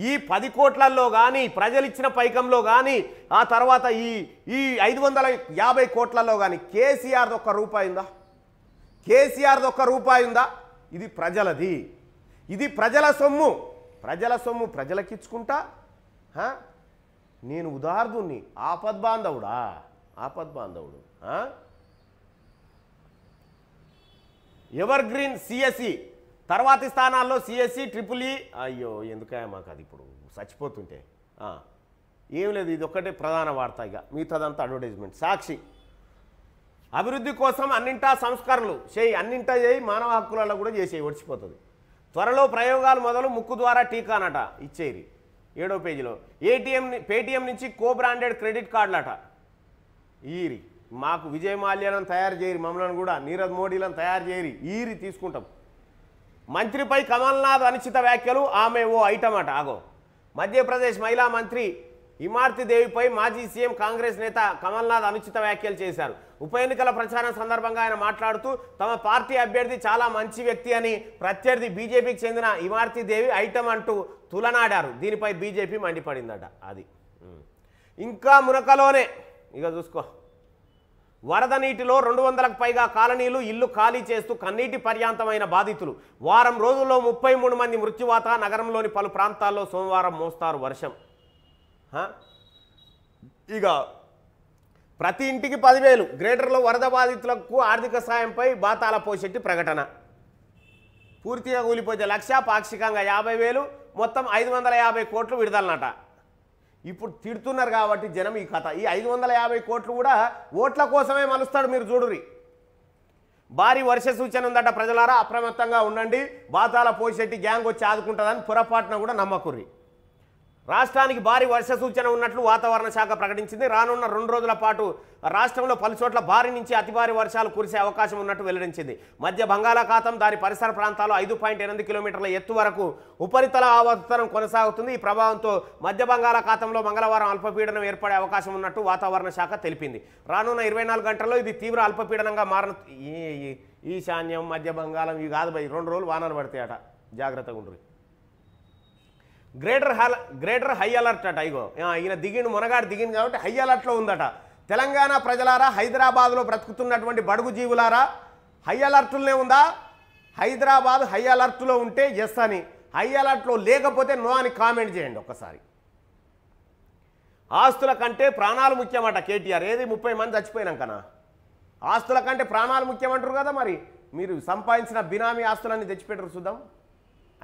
ఈ పది కోట్లల్లో కానీ ప్రజలు ఇచ్చిన పైకంలో కానీ ఆ తర్వాత ఈ ఈ ఐదు వందల యాభై కోట్లలో కానీ కేసీఆర్ది ఒక్క రూపాయి ఉందా కేసీఆర్ది ఒక్క రూపాయి ఉందా ఇది ప్రజలది ఇది ప్రజల సొమ్ము ప్రజల సొమ్ము ప్రజలకిచ్చుకుంటా నేను ఉదార్థుణ్ణి ఆపద్బాంధవుడా ఆపద్బాంధవుడు ఎవర్ గ్రీన్ సిఎస్ఈ తర్వాతి స్థానాల్లో CSC e, triple E e. అయ్యో ఎందుకయా మాకు అది ఇప్పుడు చచ్చిపోతుంటే ఏం లేదు ఇది ఒక్కటే ప్రధాన వార్త ఇక మిగతాదంతా అడ్వర్టైజ్మెంట్ సాక్షి అభివృద్ధి కోసం అన్నింటా సంస్కరణలు చేయి అన్నింటా చేయి మానవ హక్కులలో కూడా చేసేయి ఒడిచిపోతుంది త్వరలో ప్రయోగాలు మొదలు ముక్కు ద్వారా టీకానట ఇచ్చేరి ఏడో పేజీలో ఏటీఎం పేటీఎం నుంచి కో బ్రాండెడ్ క్రెడిట్ కార్డులట ఈరి మాకు విజయ్ మాల్యాలను తయారు చేయరు మమ్మల్ని కూడా నీరజ్ మోడీలను తయారు చేయరు ఈరి తీసుకుంటాం మంత్రిపై కమల్నాథ్ అనిశ్చిత వ్యాఖ్యలు ఆమె ఓ అట ఆగో మధ్యప్రదేశ్ మహిళా మంత్రి ఇమార్తి దేవిపై మాజీ సీఎం కాంగ్రెస్ నేత కమల్నాథ్ అనుచిత వ్యాఖ్యలు చేశారు ఉప ఎన్నికల ప్రచారం సందర్భంగా ఆయన మాట్లాడుతూ తమ పార్టీ అభ్యర్థి చాలా మంచి వ్యక్తి అని ప్రత్యర్థి బీజేపీకి చెందిన ఇమార్తి దేవి ఐటమ్ అంటూ తులనాడారు దీనిపై బీజేపీ మండిపడిందట అది ఇంకా మునకలోనే ఇక చూసుకో వరద నీటిలో రెండు వందలకు పైగా కాలనీలు ఇల్లు ఖాళీ చేస్తూ కన్నీటి పర్యాంతమైన బాధితులు వారం రోజుల్లో ముప్పై మూడు మంది మృత్యువాత నగరంలోని పలు ప్రాంతాల్లో సోమవారం మోస్తారు వర్షం ఇక ప్రతి ఇంటికి పదివేలు గ్రేటర్లో వరద బాధితులకు ఆర్థిక సాయంపై బాతాల పోషెట్టి ప్రకటన పూర్తిగా కూలిపోతే లక్ష పాక్షికంగా యాభై వేలు మొత్తం ఐదు వందల యాభై కోట్లు విడుదలనట ఇప్పుడు తిడుతున్నారు కాబట్టి జనం ఈ కథ ఈ ఐదు వందల యాభై కోట్లు కూడా ఓట్ల కోసమే మలుస్తాడు మీరు చూడురి భారీ వర్ష సూచన ఉందట ప్రజలారా అప్రమత్తంగా ఉండండి బాతాల పోషెట్టి గ్యాంగ్ వచ్చి ఆదుకుంటుందని పొరపాటున కూడా నమ్మకుర్రి రాష్ట్రానికి భారీ వర్ష సూచన ఉన్నట్లు వాతావరణ శాఖ ప్రకటించింది రానున్న రెండు రోజుల పాటు రాష్ట్రంలో పలు చోట్ల భారీ నుంచి అతి భారీ వర్షాలు కురిసే అవకాశం ఉన్నట్టు వెల్లడించింది మధ్య బంగాళాఖాతం దాని పరిసర ప్రాంతాల్లో ఐదు పాయింట్ ఎనిమిది కిలోమీటర్ల ఎత్తు వరకు ఉపరితల ఆవర్తనం కొనసాగుతుంది ఈ ప్రభావంతో మధ్య బంగాళాఖాతంలో మంగళవారం అల్పపీడనం ఏర్పడే అవకాశం ఉన్నట్టు వాతావరణ శాఖ తెలిపింది రానున్న ఇరవై గంటల్లో ఇది తీవ్ర అల్పపీడనంగా మారిన ఈశాన్యం మధ్య బంగాళం ఇవి కాదు రెండు రోజులు వానలు పడతాయట జాగ్రత్తగా ఉండరు గ్రేటర్ హల గ్రేటర్ హై అలర్ట్ అట ఇగో ఈయన దిగిండు మునగాడు దిగింది కాబట్టి హై అలర్ట్లో ఉందట తెలంగాణ ప్రజలారా హైదరాబాద్లో బ్రతుకుతున్నటువంటి బడుగు జీవులారా హై అలర్ట్లోనే ఉందా హైదరాబాద్ హై అలర్ట్లో ఉంటే ఎస్ అని హై అలర్ట్లో లేకపోతే నో అని కామెంట్ చేయండి ఒక్కసారి ఆస్తుల కంటే ప్రాణాలు ముఖ్యమట కేటీఆర్ ఏది ముప్పై మంది చచ్చిపోయినాకనా ఆస్తుల కంటే ప్రాణాలు ముఖ్యమంటారు కదా మరి మీరు సంపాదించిన బినామీ ఆస్తులన్నీ తెచ్చిపెట్టరు చూద్దాం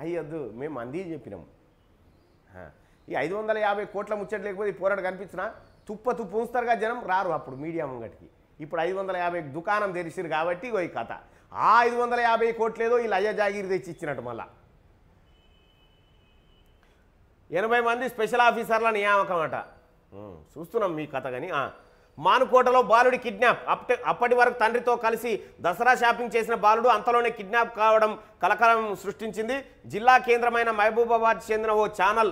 అయ్యద్దు మేము అంది చెప్పినాము ఈ ఐదు వందల యాభై కోట్ల ముచ్చట లేకపోతే ఈ పోరాడు కనిపించినా తుప్ప ఉంచుతారుగా జనం రారు అప్పుడు మీడియా ముంగటికి ఇప్పుడు ఐదు వందల యాభై దుకాణం తెరిచిరు కాబట్టి ఈ కథ ఆ ఐదు వందల యాభై కోట్లేదో ఈ లయ జాగీర్ తెచ్చి ఇచ్చినట్టు మళ్ళా ఎనభై మంది స్పెషల్ ఆఫీసర్ల నియామకం అట చూస్తున్నాం మీ కథ కానీ మానుకోటలో బాలుడి కిడ్నాప్ అప్పటి అప్పటి వరకు తండ్రితో కలిసి దసరా షాపింగ్ చేసిన బాలుడు అంతలోనే కిడ్నాప్ కావడం కలకలం సృష్టించింది జిల్లా కేంద్రమైన మహబూబాబాద్ చెందిన ఓ ఛానల్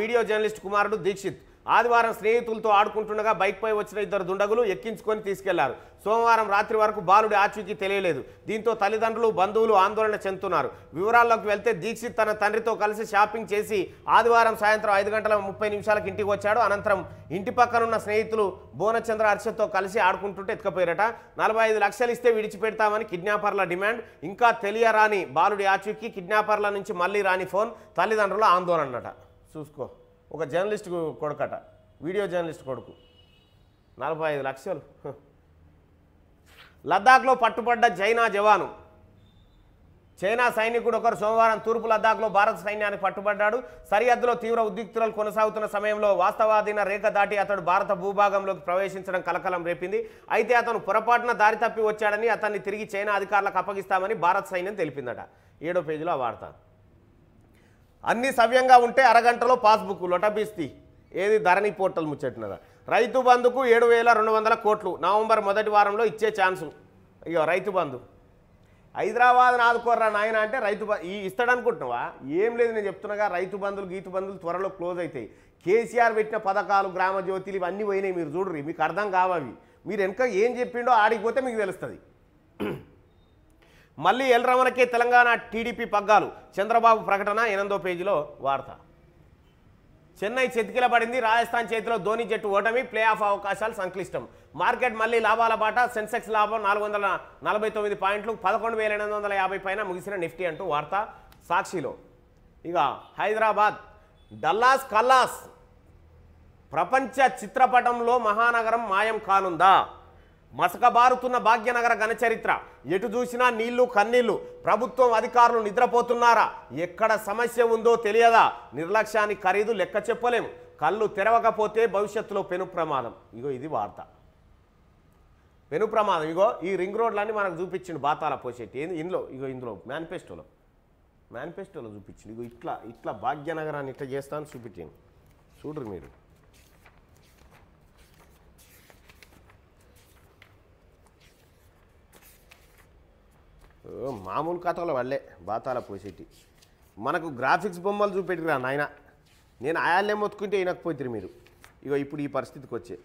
వీడియో జర్నలిస్ట్ కుమారుడు దీక్షిత్ ఆదివారం స్నేహితులతో ఆడుకుంటుండగా బైక్పై వచ్చిన ఇద్దరు దుండగులు ఎక్కించుకొని తీసుకెళ్లారు సోమవారం రాత్రి వరకు బాలుడి ఆచూకీ తెలియలేదు దీంతో తల్లిదండ్రులు బంధువులు ఆందోళన చెందుతున్నారు వివరాల్లోకి వెళ్తే దీక్షిత్ తన తండ్రితో కలిసి షాపింగ్ చేసి ఆదివారం సాయంత్రం ఐదు గంటల ముప్పై నిమిషాలకు ఇంటికి వచ్చాడు అనంతరం ఇంటి పక్కనున్న స్నేహితులు భువనచంద్ర హర్షతో కలిసి ఆడుకుంటుంటే ఎత్తుకపోయారట నలభై ఐదు లక్షలు ఇస్తే విడిచిపెడతామని కిడ్నాపర్ల డిమాండ్ ఇంకా తెలియరాని బాలుడి ఆచూకీ కిడ్నాపర్ల నుంచి మళ్ళీ రాని ఫోన్ తల్లిదండ్రుల ఆందోళన అన్నట చూసుకో ఒక జర్నలిస్ట్ కొడుకట వీడియో జర్నలిస్ట్ కొడుకు నలభై ఐదు లక్షలు లద్దాఖ్లో పట్టుబడ్డ చైనా జవాను చైనా సైనికుడు ఒకరు సోమవారం తూర్పు లద్దాఖ్లో భారత సైన్యానికి పట్టుబడ్డాడు సరిహద్దులో తీవ్ర ఉద్రిక్తులు కొనసాగుతున్న సమయంలో వాస్తవాధీన రేఖ దాటి అతడు భారత భూభాగంలోకి ప్రవేశించడం కలకలం రేపింది అయితే అతను పొరపాటున దారి తప్పి వచ్చాడని అతన్ని తిరిగి చైనా అధికారులకు అప్పగిస్తామని భారత సైన్యం తెలిపిందట ఏడో పేజీలో వార్త అన్నీ సవ్యంగా ఉంటే అరగంటలో పాస్బుక్ లొటబీస్తి ఏది ధరణి పోర్టల్ ముచ్చట్నదా రైతు బంధుకు ఏడు వేల రెండు వందల కోట్లు నవంబర్ మొదటి వారంలో ఇచ్చే ఛాన్సు అయ్యో రైతు బంధు హైదరాబాద్ ఆదుకోర్రా నాయన అంటే రైతు ఈ ఇస్తాడనుకుంటున్నావా ఏం లేదు నేను చెప్తున్నాగా రైతు బంధులు గీతు బంధులు త్వరలో క్లోజ్ అవుతాయి కేసీఆర్ పెట్టిన పథకాలు గ్రామ జ్యోతిలు ఇవన్నీ పోయినాయి మీరు చూడరు మీకు అర్థం కావవి మీరు వెనక ఏం చెప్పిండో ఆడికి పోతే మీకు తెలుస్తుంది మళ్ళీ ఎల్రమణకే తెలంగాణ టీడీపీ పగ్గాలు చంద్రబాబు ప్రకటన ఎనిమిదో పేజీలో వార్త చెన్నై చెతికిల పడింది రాజస్థాన్ చేతిలో ధోని జట్టు ఓటమి ప్లే ఆఫ్ అవకాశాలు సంక్లిష్టం మార్కెట్ మళ్ళీ లాభాల బాట సెన్సెక్స్ లాభం నాలుగు వందల నలభై తొమ్మిది పాయింట్లు పదకొండు వేల ఎనిమిది వందల యాభై పైన ముగిసిన నిఫ్టీ అంటూ వార్త సాక్షిలో ఇక హైదరాబాద్ డల్లాస్ కల్లాస్ ప్రపంచ చిత్రపటంలో మహానగరం మాయం కానుందా మసకబారుతున్న భాగ్యనగర ఘనచరిత్ర ఎటు చూసినా నీళ్లు కన్నీళ్లు ప్రభుత్వం అధికారులు నిద్రపోతున్నారా ఎక్కడ సమస్య ఉందో తెలియదా నిర్లక్ష్యానికి ఖరీదు లెక్క చెప్పలేము కళ్ళు తెరవకపోతే భవిష్యత్తులో పెను ప్రమాదం ఇగో ఇది వార్త పెను ప్రమాదం ఇగో ఈ రింగ్ రోడ్లన్నీ మనకు చూపించింది బాతాల పోసేటి ఇందులో ఇగో ఇందులో మేనిఫెస్టోలో మేనిఫెస్టోలో చూపించింది ఇగో ఇట్లా ఇట్లా భాగ్యనగరాన్ని ఇట్లా చేస్తాను చూపించింది చూడరు మీరు మామూలు కథలో వాళ్ళే బాతాల పోసేటి మనకు గ్రాఫిక్స్ బొమ్మలు చూపెట్టిరా నాయన నేను ఆయాలే మొత్తుకుంటే వినకపోతుంది మీరు ఇక ఇప్పుడు ఈ పరిస్థితికి వచ్చే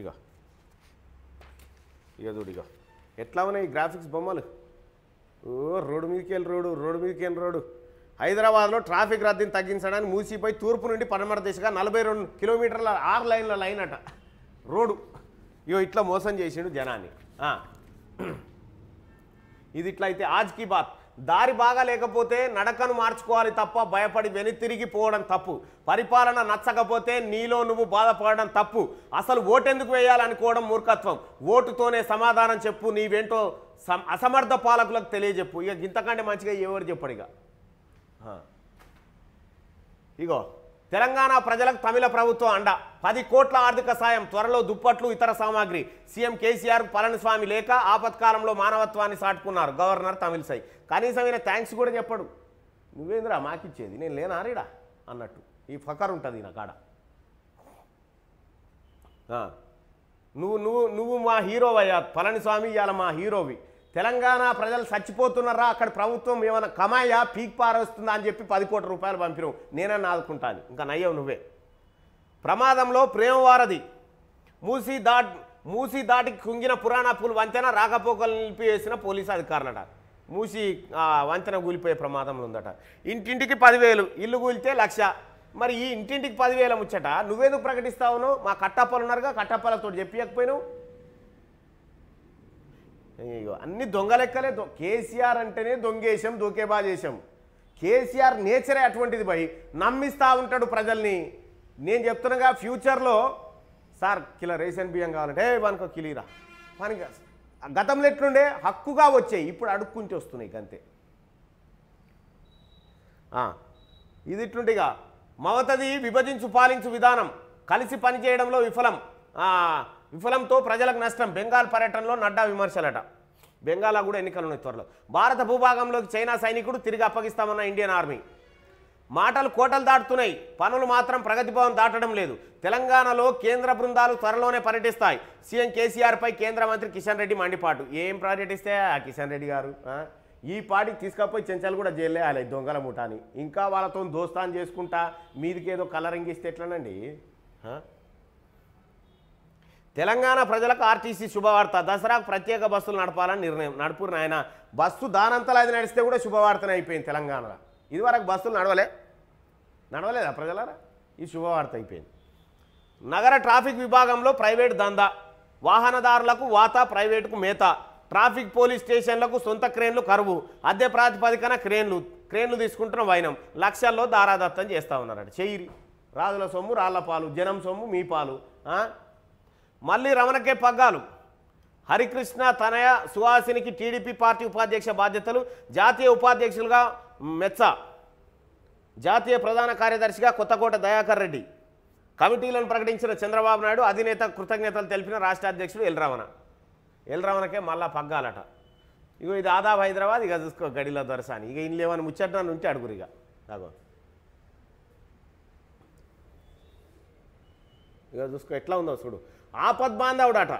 ఇక ఇక చూడు ఇక ఎట్లా ఉన్నాయి గ్రాఫిక్స్ బొమ్మలు ఓ రోడ్డు మీదకి road road road road road హైదరాబాద్లో ట్రాఫిక్ రద్దీని తగ్గించడానికి మూసిపోయి తూర్పు నుండి పడమర దిశగా నలభై రెండు కిలోమీటర్ల ఆరు లైన్ల లైన్ అట రోడ్డు ఇగో ఇట్లా మోసం చేసిండు జనాన్ని ఇది ఇట్లయితే ఆజ్ బాత్ దారి బాగా లేకపోతే నడకను మార్చుకోవాలి తప్ప భయపడి వెని తిరిగిపోవడం తప్పు పరిపాలన నచ్చకపోతే నీలో నువ్వు బాధపడడం తప్పు అసలు ఓటెందుకు వేయాలనుకోవడం మూర్ఖత్వం ఓటుతోనే సమాధానం చెప్పు నీవేంటో అసమర్థ పాలకులకు తెలియజెప్పు ఇక ఇంతకంటే మంచిగా ఎవరు చెప్పడు ఇక ఇగో తెలంగాణ ప్రజలకు తమిళ ప్రభుత్వం అండ పది కోట్ల ఆర్థిక సాయం త్వరలో దుప్పట్లు ఇతర సామాగ్రి సీఎం కేసీఆర్ పళనిస్వామి లేక ఆపత్కాలంలో మానవత్వాన్ని సాటుకున్నారు గవర్నర్ తమిళ కనీసం కనీసమైన థ్యాంక్స్ కూడా చెప్పడు నువ్వేందిరా మాకిచ్చేది నేను లేనా రీడా అన్నట్టు ఈ ఫకర్ ఉంటుంది ఈయన కాడ నువ్వు నువ్వు నువ్వు మా హీరోవయ్యా పళనిస్వామి ఇవాళ మా హీరోవి తెలంగాణ ప్రజలు చచ్చిపోతున్నారా అక్కడ ప్రభుత్వం ఏమైనా కమాయా పీక్ పారేస్తుందా అని చెప్పి పది కోట్ల రూపాయలు పంపినవు నేనే ఆదుకుంటాను ఇంకా నయ్యవు నువ్వే ప్రమాదంలో ప్రేమవారధి మూసీ దాట్ మూసీ దాటికి కుంగిన పురాణ పూలు వంతెన రాకపోకలు నిలిపివేసిన పోలీసు అధికారులట మూసి వంతెన కూలిపోయే ప్రమాదంలో ఉందట ఇంటింటికి పదివేలు ఇల్లు కూలితే లక్ష మరి ఈ ఇంటింటికి పదివేల ముచ్చట నువ్వేందుకు ప్రకటిస్తావును మా కట్టప్పలు ఉన్నారుగా కట్టప్పలతో చెప్పకపోయినావు అన్ని దొంగ లెక్కలే కేసీఆర్ అంటేనే దొంగేశాం దోకేబా చేశాం కేసీఆర్ నేచరే అటువంటిది భయ్ నమ్మిస్తూ ఉంటాడు ప్రజల్ని నేను చెప్తున్నాగా ఫ్యూచర్లో సార్ కిలో రేషన్ బియ్యం కావాలంటే మనకు కిలీరా వానికి గతంలో ఎట్లుండే హక్కుగా వచ్చాయి ఇప్పుడు అడుక్కుంటే వస్తున్నాయి అంతే ఇది ఇట్లుంటిగా మమతది విభజించు పాలించు విధానం కలిసి పనిచేయడంలో విఫలం విఫలంతో ప్రజలకు నష్టం బెంగాల్ పర్యటనలో నడ్డా విమర్శలట బెంగాల్ కూడా ఎన్నికలు ఉన్నాయి త్వరలో భారత భూభాగంలోకి చైనా సైనికుడు తిరిగి అప్పగిస్తామన్న ఇండియన్ ఆర్మీ మాటలు కోటలు దాటుతున్నాయి పనులు మాత్రం ప్రగతి భవన్ దాటడం లేదు తెలంగాణలో కేంద్ర బృందాలు త్వరలోనే పర్యటిస్తాయి సీఎం కేసీఆర్పై కేంద్ర మంత్రి కిషన్ రెడ్డి మండిపాటు ఏం పర్యటిస్తే ఆ కిషన్ రెడ్డి గారు ఈ పాటికి తీసుకపోయి చెంచాలు కూడా జైల్లే వాళ్ళ దొంగల ముఠాని ఇంకా వాళ్ళతో దోస్తాన్ చేసుకుంటా మీదికేదో కలరింగ్ ఇస్తే ఎట్లనండి తెలంగాణ ప్రజలకు ఆర్టీసీ శుభవార్త దసరాకు ప్రత్యేక బస్సులు నడపాలని నిర్ణయం నడుపురు నాయన బస్సు దానంతలా అది నడిస్తే కూడా శుభవార్తనే అయిపోయింది తెలంగాణలో ఇదివరకు బస్సులు నడవలే నడవలేదా ప్రజలరా ఈ శుభవార్త అయిపోయింది నగర ట్రాఫిక్ విభాగంలో ప్రైవేట్ దందా వాహనదారులకు వాత ప్రైవేటుకు మేత ట్రాఫిక్ పోలీస్ స్టేషన్లకు సొంత క్రేన్లు కరువు అద్దె ప్రాతిపదికన క్రేన్లు క్రేన్లు తీసుకుంటున్న వైనం లక్షల్లో దారాదత్తం చేస్తూ ఉన్నారట చెయ్యి రాజుల సొమ్ము రాళ్ల పాలు జనం సొమ్ము మీ పాలు మళ్ళీ రమణకే పగ్గాలు హరికృష్ణ తనయ సుహాసినికి టీడీపీ పార్టీ ఉపాధ్యక్ష బాధ్యతలు జాతీయ ఉపాధ్యక్షులుగా మెచ్చ జాతీయ ప్రధాన కార్యదర్శిగా కొత్తకోట దయాకర్ రెడ్డి కమిటీలను ప్రకటించిన చంద్రబాబు నాయుడు అధినేత కృతజ్ఞతలు తెలిపిన రాష్ట్ర అధ్యక్షుడు ఎల్ రమణ ఎల్ రమణకే మళ్ళా పగ్గాలట ఇగో ఇది ఆదాబ్ హైదరాబాద్ ఇక చూసుకో గడిలో దొరసాని ఇక ఇన్ లేవని ముచ్చట్నాన్ని ఉంటే అడుగురు ఇక నాకు ఇక చూసుకో ఎట్లా ఉందో చూడు ఆపద్బాంధవుడట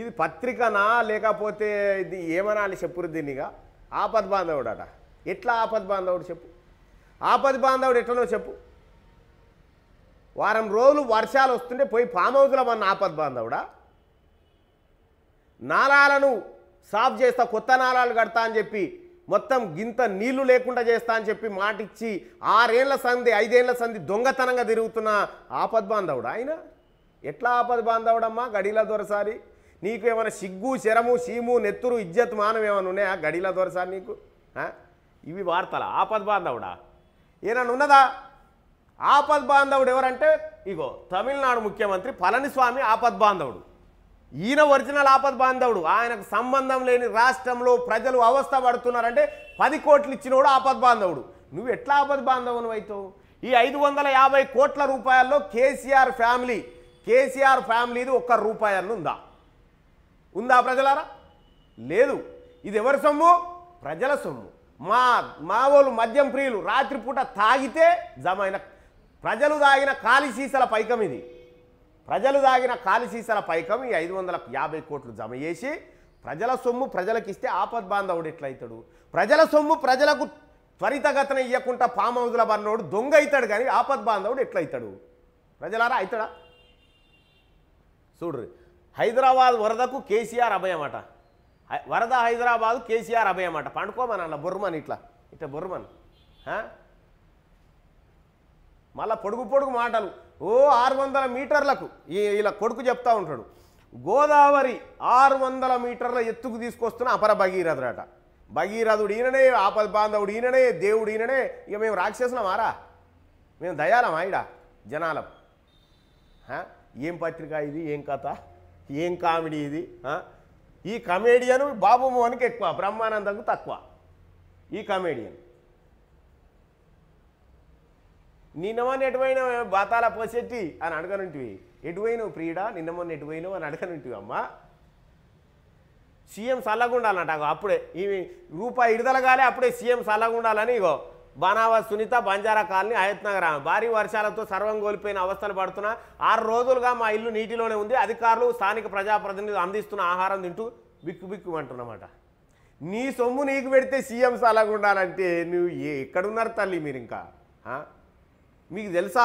ఇది పత్రికనా లేకపోతే ఇది అని చెప్పురు దీనిగా ఆపద్బాంధవుడట ఎట్లా ఆపద్బాంధవుడు చెప్పు ఆపద్బాంధవుడు ఎట్లనో చెప్పు వారం రోజులు వర్షాలు వస్తుంటే పోయి పామౌతుల మన ఆపద్బాంధవుడా నాళాలను సాఫ్ చేస్తా కొత్త నాళాలు కడతా అని చెప్పి మొత్తం గింత నీళ్లు లేకుండా చేస్తా అని చెప్పి మాటిచ్చి ఆరేళ్ల సంధి ఐదేళ్ల సంధి దొంగతనంగా తిరుగుతున్న ఆపద్బాంధవుడు ఆయన ఎట్లా ఆపద బాంధవుడమ్మా గడిల దొరసారి నీకు ఏమైనా సిగ్గు శరము సీము నెత్తురు ఇజ్జత్ మానం ఏమైనా ఉన్నాయా గడిలా దొరసారి నీకు ఇవి వార్తల ఆపద్ బాంధవుడా ఏమైనా ఉన్నదా ఆపద్ బాంధవుడు ఎవరంటే ఇగో తమిళనాడు ముఖ్యమంత్రి పళనిస్వామి ఆపద్ బాంధవుడు ఈయన ఒరిజినల్ ఆపద్ బాంధవుడు ఆయనకు సంబంధం లేని రాష్ట్రంలో ప్రజలు అవస్థ పడుతున్నారంటే పది కోట్లు ఇచ్చినోడు ఆపద్ బాంధవుడు నువ్వు ఎట్లా ఆపద్ బాంధవును అవుతావు ఈ ఐదు వందల యాభై కోట్ల రూపాయల్లో కేసీఆర్ ఫ్యామిలీ కేసీఆర్ ఫ్యామిలీది ఒక్క రూపాయి అన్న ఉందా ఉందా ప్రజలారా లేదు ఇది ఎవరి సొమ్ము ప్రజల సొమ్ము మా వాళ్ళు మద్యం ప్రియులు రాత్రిపూట తాగితే జమైన ప్రజలు తాగిన ఖాళీ సీసల పైకం ఇది ప్రజలు తాగిన ఖాళీ సీసల పైకం ఈ ఐదు వందల యాభై కోట్లు జమ చేసి ప్రజల సొమ్ము ప్రజలకిస్తే ఆపద్ బాంధవుడు ఎట్లయితాడు ప్రజల సొమ్ము ప్రజలకు త్వరితగతన ఇవ్వకుండా పామౌజుల బన్నోడు దొంగ అవుతాడు కానీ ఆపద్ బాంధవుడు ఎట్లయితాడు ప్రజలారా అవుతాడా చూడ్రి హైదరాబాద్ వరదకు కేసీఆర్ అభయమట వరద హైదరాబాద్ కేసీఆర్ అభయమాట పండుకోమని అలా బుర్రమని ఇట్లా ఇట్లా బుర్రమని మళ్ళా పొడుగు పొడుగు మాటలు ఓ ఆరు వందల మీటర్లకు ఇలా కొడుకు చెప్తా ఉంటాడు గోదావరి ఆరు వందల మీటర్ల ఎత్తుకు తీసుకొస్తున్న అపర భగీరథుడట భగీరథుడు ఈయననే ఆపద బాంధవుడు ఈయననే దేవుడు ఈయననే ఇక మేము రాక్షసులమారా మేము దయాలమా ఇడ జనాలం ఏం పత్రిక ఇది ఏం కథ ఏం కామెడీ ఇది ఈ కమేడియన్ బాబు మోహన్కి ఎక్కువ బ్రహ్మానందంకు తక్కువ ఈ కమేడియన్ నిన్నమని ఎటువైన బాతాల పోసెట్టి అని అడగనుంటివి ఎటువైనవు ప్రియుడా నిన్నమని ఎటువైన అని అడగనుంటివి అమ్మా సీఎం సల్లగుండాలన్నట అప్పుడే ఈ రూపాయి విడుదల కాలే అప్పుడే సీఎం సల్లగుండాలని ఇగో బనావా సునీత బంజారా కాలనీ హయత్ భారీ వర్షాలతో సర్వం కోల్పోయిన అవస్థలు పడుతున్న ఆరు రోజులుగా మా ఇల్లు నీటిలోనే ఉంది అధికారులు స్థానిక ప్రజాప్రతినిధులు అందిస్తున్న ఆహారం తింటూ బిక్కు బిక్కు అంటున్నమాట నీ సొమ్ము నీకు పెడితే సీఎం అలాగ ఉండాలంటే నువ్వు ఎక్కడున్నారు తల్లి మీరు ఇంకా మీకు తెలుసా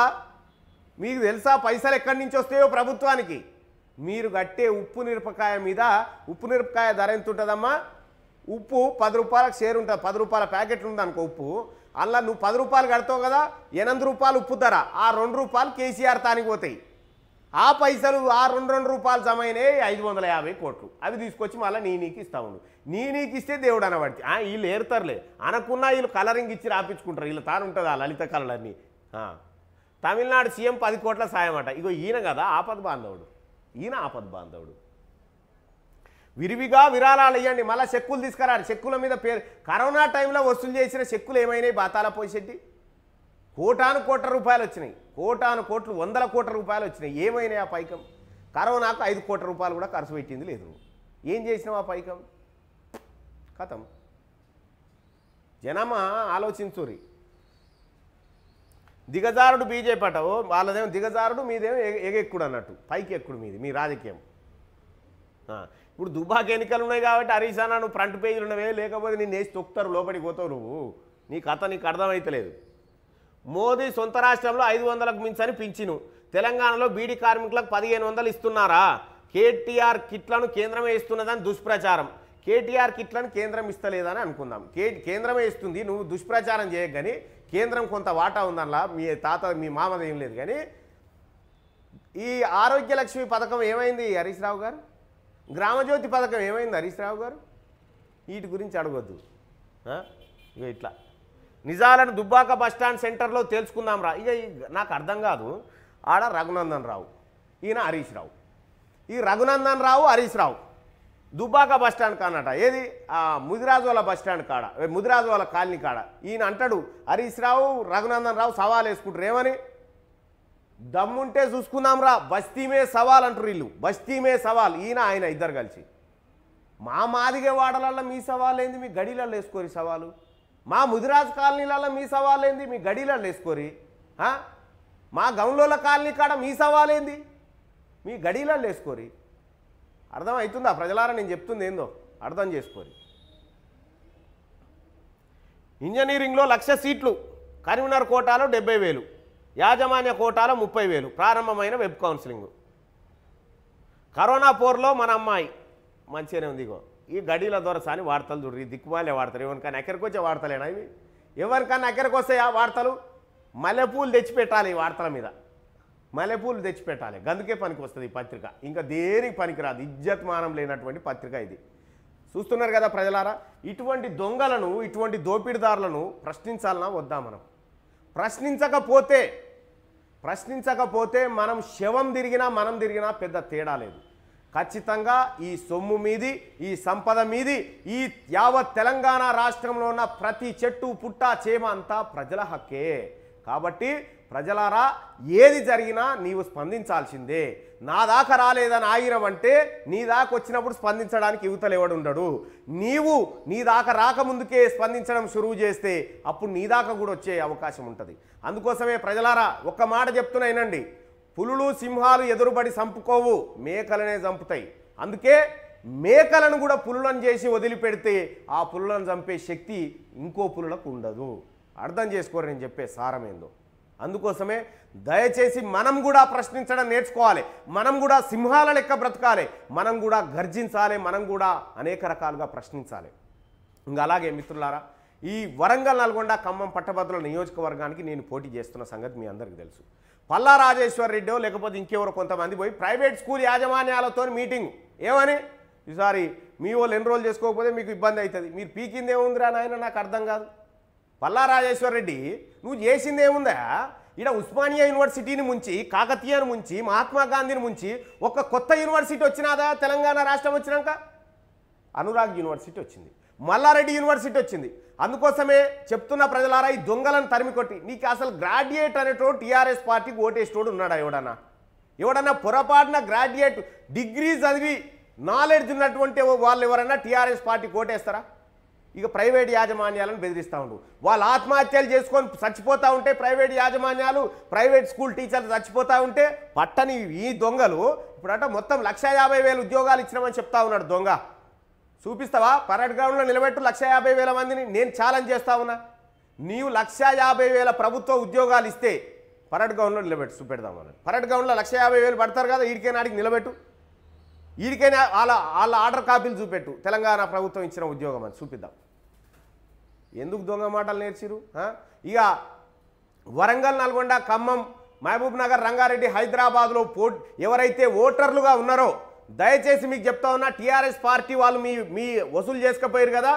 మీకు తెలుసా పైసలు ఎక్కడి నుంచి వస్తాయో ప్రభుత్వానికి మీరు కట్టే ఉప్పు మిరపకాయ మీద ఉప్పు మిరపకాయ ధర ఎంత ఉంటుందమ్మా ఉప్పు పది రూపాయలకు షేర్ ఉంటుంది పది రూపాయల ప్యాకెట్లు ఉంది అనుకో ఉప్పు అందులో నువ్వు పది రూపాయలు కడతావు కదా ఎనిమిది రూపాయలు ఉప్పు ధర ఆ రెండు రూపాయలు కేసీఆర్ తానికి పోతాయి ఆ పైసలు ఆ రెండు రెండు రూపాయలు సమయనే ఐదు వందల యాభై కోట్లు అవి తీసుకొచ్చి మళ్ళీ నీ నీకు ఇస్తా ఉండు నీ నీకు ఇస్తే దేవుడు అనబడి వీళ్ళు ఏరుతారులే అనకున్నా వీళ్ళు కలరింగ్ ఇచ్చి రాపించుకుంటారు వీళ్ళు తాను ఉంటుంది ఆ లలిత కళలన్నీ తమిళనాడు సీఎం పది కోట్ల సాయం అట ఇగో ఈయన కదా ఆపద్ బాంధవుడు ఈయన ఆపద్ బాంధవుడు విరివిగా విరాళాలు ఇవ్వండి మళ్ళీ చెక్కులు తీసుకురాడు చెక్కుల మీద పేరు కరోనా టైంలో వసూలు చేసిన చెక్కులు ఏమైనాయి బాతాల పోయిశెట్టి కోటాను కోట్ల రూపాయలు వచ్చినాయి కోటాను కోట్లు వందల కోట్ల రూపాయలు వచ్చినాయి ఏమైనాయి ఆ పైకం కరోనాకు ఐదు కోట్ల రూపాయలు కూడా ఖర్చు పెట్టింది లేదు ఏం చేసినావు ఆ పైకం కథం జనమా ఆలోచించురి దిగజారుడు బీజేపీ అట వాళ్ళదేమో దిగజారుడు మీదేమో ఎగెక్కుడు అన్నట్టు పైకి ఎక్కుడు మీది మీ రాజకీయం ఇప్పుడు దుబాక్ ఎన్నికలు ఉన్నాయి కాబట్టి హరీసానా నువ్వు ఫ్రంట్ పేజీలు ఉన్నవే లేకపోతే నేను వేసి తొక్కుతారు లోపలికి పోతావు నువ్వు నీకు కథ నీకు అర్థమవుతలేదు మోదీ సొంత రాష్ట్రంలో ఐదు వందలకు మించని పింఛను తెలంగాణలో బీడీ కార్మికులకు పదిహేను వందలు ఇస్తున్నారా కేటీఆర్ కిట్లను కేంద్రమే ఇస్తున్నదని దుష్ప్రచారం కేటీఆర్ కిట్లను కేంద్రం ఇస్తలేదని అనుకుందాం కే కేంద్రమే ఇస్తుంది నువ్వు దుష్ప్రచారం చేయక కానీ కేంద్రం కొంత వాటా ఉందల్లా మీ తాత మీ మామది ఏం లేదు కానీ ఈ ఆరోగ్యలక్ష్మి పథకం ఏమైంది హరీష్ రావు గారు గ్రామజ్యోతి పథకం ఏమైంది హరీష్ రావు గారు వీటి గురించి అడగద్దు ఇక ఇట్లా నిజాలను దుబ్బాక బస్టాండ్ సెంటర్లో తెలుసుకుందాం రా ఇక నాకు అర్థం కాదు ఆడ రఘునందన్ రావు ఈయన హరీష్ రావు ఈ రఘునందన్ రావు హరీష్ రావు దుబ్బాక బస్టాండ్ కానట ఏది ఆ ముదిరాజువాల బస్టాండ్ కాడ ముదిరాజువాల కాలనీ కాడ ఈయన అంటాడు హరీష్ రావు రఘునందన్ రావు సవాల్ వేసుకుంటారు ఏమని దమ్ముంటే చూసుకుందాం రా బస్తీమే సవాల్ అంటారు వీళ్ళు బస్తీమే సవాల్ ఈయన ఆయన ఇద్దరు కలిసి మా మాదిగే వాడలల్లో మీ సవాల్ ఏంది మీ గడిలలో వేసుకోరి సవాలు మా ముదిరాజు కాలనీలలో మీ సవాల్ ఏంది మీ గడిలలో వేసుకోరి మా గౌన్లోల కాలనీ కాడ మీ సవాల్ ఏంది మీ గడిలలో వేసుకోరి అర్థమవుతుందా ప్రజలారా నేను చెప్తుంది ఏందో అర్థం చేసుకోరి ఇంజనీరింగ్లో లక్ష సీట్లు కరీంనగర్ కోటాలో డెబ్బై వేలు యాజమాన్య కోటాలో ముప్పై వేలు ప్రారంభమైన వెబ్ కౌన్సిలింగ్ కరోనా పోర్లో మన అమ్మాయి మంచిగానే ఉంది ఇగో ఈ గడిల దొరసాని వార్తలు చూడరు దిక్కుమాలే వార్తలు ఎవరికైనా ఎక్కడికి వచ్చే వార్తలేనా ఇవి ఎవరికన్నా ఎక్కడికి వస్తాయా వార్తలు మల్లెపూలు తెచ్చిపెట్టాలి ఈ వార్తల మీద మల్లెపూలు తెచ్చిపెట్టాలి గందుకే పనికి వస్తుంది ఈ పత్రిక ఇంకా దేనికి పనికిరాదు ఇజ్జత్ మానం లేనటువంటి పత్రిక ఇది చూస్తున్నారు కదా ప్రజలారా ఇటువంటి దొంగలను ఇటువంటి దోపిడిదారులను ప్రశ్నించాలన్నా వద్దా మనం ప్రశ్నించకపోతే ప్రశ్నించకపోతే మనం శవం తిరిగినా మనం తిరిగినా పెద్ద తేడా లేదు ఖచ్చితంగా ఈ సొమ్ము మీది ఈ సంపద మీది ఈ యావత్ తెలంగాణ రాష్ట్రంలో ఉన్న ప్రతి చెట్టు పుట్ట చేమ అంతా ప్రజల హక్కే కాబట్టి ప్రజలారా ఏది జరిగినా నీవు స్పందించాల్సిందే నా దాకా రాలేదని అంటే నీ దాకా వచ్చినప్పుడు స్పందించడానికి యువతలు ఉండడు నీవు నీ దాకా రాకముందుకే స్పందించడం షురువు చేస్తే అప్పుడు నీ దాకా కూడా వచ్చే అవకాశం ఉంటుంది అందుకోసమే ప్రజలారా ఒక్క మాట చెప్తున్నాయినండి పులులు సింహాలు ఎదురుబడి చంపుకోవు మేకలనే చంపుతాయి అందుకే మేకలను కూడా పులులను చేసి వదిలిపెడితే ఆ పులులను చంపే శక్తి ఇంకో పులులకు ఉండదు అర్థం చేసుకోరు నేను చెప్పే సారమేందో అందుకోసమే దయచేసి మనం కూడా ప్రశ్నించడం నేర్చుకోవాలి మనం కూడా సింహాల లెక్క బ్రతకాలి మనం కూడా గర్జించాలి మనం కూడా అనేక రకాలుగా ప్రశ్నించాలి ఇంకా అలాగే మిత్రులారా ఈ వరంగల్ నల్గొండ ఖమ్మం పట్టభద్రుల నియోజకవర్గానికి నేను పోటీ చేస్తున్న సంగతి మీ అందరికీ తెలుసు పల్లా రాజేశ్వర్ రెడ్డో లేకపోతే ఇంకెవరో కొంతమంది పోయి ప్రైవేట్ స్కూల్ యాజమాన్యాలతో మీటింగ్ ఏమని ఈసారి మీ వాళ్ళు ఎన్రోల్ చేసుకోకపోతే మీకు ఇబ్బంది అవుతుంది మీరు పీకిందేముందిరా నాయన నాకు అర్థం కాదు పల్లా రాజేశ్వర్ రెడ్డి నువ్వు చేసిందేముందా ఇక్కడ ఉస్మానియా యూనివర్సిటీని ముంచి కాకతీయను ముంచి మహాత్మా గాంధీని ముంచి ఒక కొత్త యూనివర్సిటీ వచ్చినాదా తెలంగాణ రాష్ట్రం వచ్చినాక అనురాగ్ యూనివర్సిటీ వచ్చింది మల్లారెడ్డి యూనివర్సిటీ వచ్చింది అందుకోసమే చెప్తున్న ప్రజలారా ఈ దొంగలను తరిమి కొట్టి నీకు అసలు గ్రాడ్యుయేట్ అనేటోడు టీఆర్ఎస్ పార్టీకి ఓటేసేటోడు ఉన్నాడా ఎవడన్నా ఎవడన్నా పొరపాటున గ్రాడ్యుయేట్ డిగ్రీ చదివి నాలెడ్జ్ ఉన్నటువంటి వాళ్ళు ఎవరైనా టీఆర్ఎస్ పార్టీకి ఓటేస్తారా ఇక ప్రైవేట్ యాజమాన్యాలను బెదిరిస్తూ ఉండు వాళ్ళు ఆత్మహత్యలు చేసుకొని చచ్చిపోతూ ఉంటే ప్రైవేట్ యాజమాన్యాలు ప్రైవేట్ స్కూల్ టీచర్లు చచ్చిపోతూ ఉంటే పట్టని ఈ దొంగలు ఇప్పుడంటే మొత్తం లక్ష యాభై వేలు ఉద్యోగాలు ఇచ్చినామని చెప్తా ఉన్నాడు దొంగ చూపిస్తావా పరేడ్ గ్రౌండ్లో నిలబెట్టు లక్ష యాభై వేల మందిని నేను ఛాలెంజ్ చేస్తా ఉన్నా నీవు లక్ష యాభై వేల ప్రభుత్వ ఉద్యోగాలు ఇస్తే పరడ్ గ్రౌండ్లో నిలబెట్టు చూపెడదాం అన్నాడు పరడ్ గ్రౌండ్లో లక్ష యాభై వేలు పడతారు కదా ఈడికే నాడికి నిలబెట్టు ఈడికైనా వాళ్ళ వాళ్ళ ఆర్డర్ కాపీలు చూపెట్టు తెలంగాణ ప్రభుత్వం ఇచ్చిన ఉద్యోగం అని చూపిద్దాం ఎందుకు దొంగ మాటలు నేర్చిరు ఇక వరంగల్ నల్గొండ ఖమ్మం మహబూబ్ నగర్ రంగారెడ్డి హైదరాబాద్లో పో ఎవరైతే ఓటర్లుగా ఉన్నారో దయచేసి మీకు చెప్తా ఉన్నా టీఆర్ఎస్ పార్టీ వాళ్ళు మీ మీ వసూలు చేసుకపోయారు కదా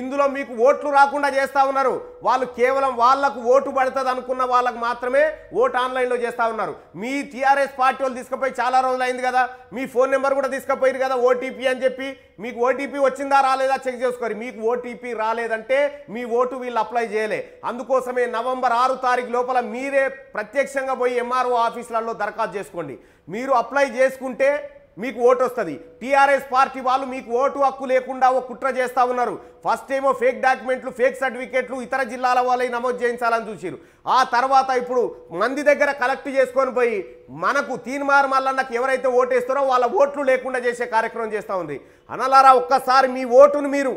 ఇందులో మీకు ఓట్లు రాకుండా చేస్తూ ఉన్నారు వాళ్ళు కేవలం వాళ్లకు ఓటు పడుతుంది అనుకున్న వాళ్ళకు మాత్రమే ఓటు ఆన్లైన్లో చేస్తూ ఉన్నారు మీ టీఆర్ఎస్ పార్టీ వాళ్ళు తీసుకుపోయి చాలా రోజులు అయింది కదా మీ ఫోన్ నెంబర్ కూడా తీసుకుపోయారు కదా ఓటీపీ అని చెప్పి మీకు ఓటీపీ వచ్చిందా రాలేదా చెక్ చేసుకోరు మీకు ఓటీపీ రాలేదంటే మీ ఓటు వీళ్ళు అప్లై చేయలే అందుకోసమే నవంబర్ ఆరు తారీఖు లోపల మీరే ప్రత్యక్షంగా పోయి ఎంఆర్ఓ ఆఫీసులలో దరఖాస్తు చేసుకోండి మీరు అప్లై చేసుకుంటే మీకు ఓటు వస్తుంది టీఆర్ఎస్ పార్టీ వాళ్ళు మీకు ఓటు హక్కు లేకుండా ఓ కుట్ర చేస్తూ ఉన్నారు ఫస్ట్ ఏమో ఫేక్ డాక్యుమెంట్లు ఫేక్ సర్టిఫికేట్లు ఇతర జిల్లాల వాళ్ళే నమోదు చేయించాలని చూసారు ఆ తర్వాత ఇప్పుడు మంది దగ్గర కలెక్ట్ చేసుకొని పోయి మనకు తీన్మార్ మల్లన్నకు ఎవరైతే ఓటేస్తారో వాళ్ళ ఓట్లు లేకుండా చేసే కార్యక్రమం చేస్తూ ఉంది అనలారా ఒక్కసారి మీ ఓటును మీరు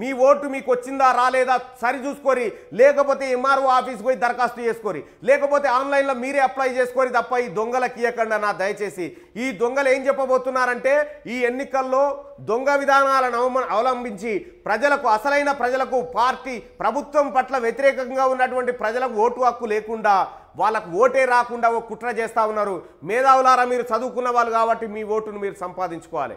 మీ ఓటు మీకు వచ్చిందా రాలేదా సరి చూసుకొని లేకపోతే ఎంఆర్ఓ ఆఫీస్ పోయి దరఖాస్తు చేసుకోరి లేకపోతే ఆన్లైన్లో మీరే అప్లై చేసుకోరి తప్ప ఈ దొంగలకి ఇవ్వకండి నా దయచేసి ఈ దొంగలు ఏం చెప్పబోతున్నారంటే ఈ ఎన్నికల్లో దొంగ విధానాలను అవలంబించి ప్రజలకు అసలైన ప్రజలకు పార్టీ ప్రభుత్వం పట్ల వ్యతిరేకంగా ఉన్నటువంటి ప్రజలకు ఓటు హక్కు లేకుండా వాళ్ళకు ఓటే రాకుండా ఓ కుట్ర చేస్తూ ఉన్నారు మేధావులారా మీరు చదువుకున్న వాళ్ళు కాబట్టి మీ ఓటును మీరు సంపాదించుకోవాలి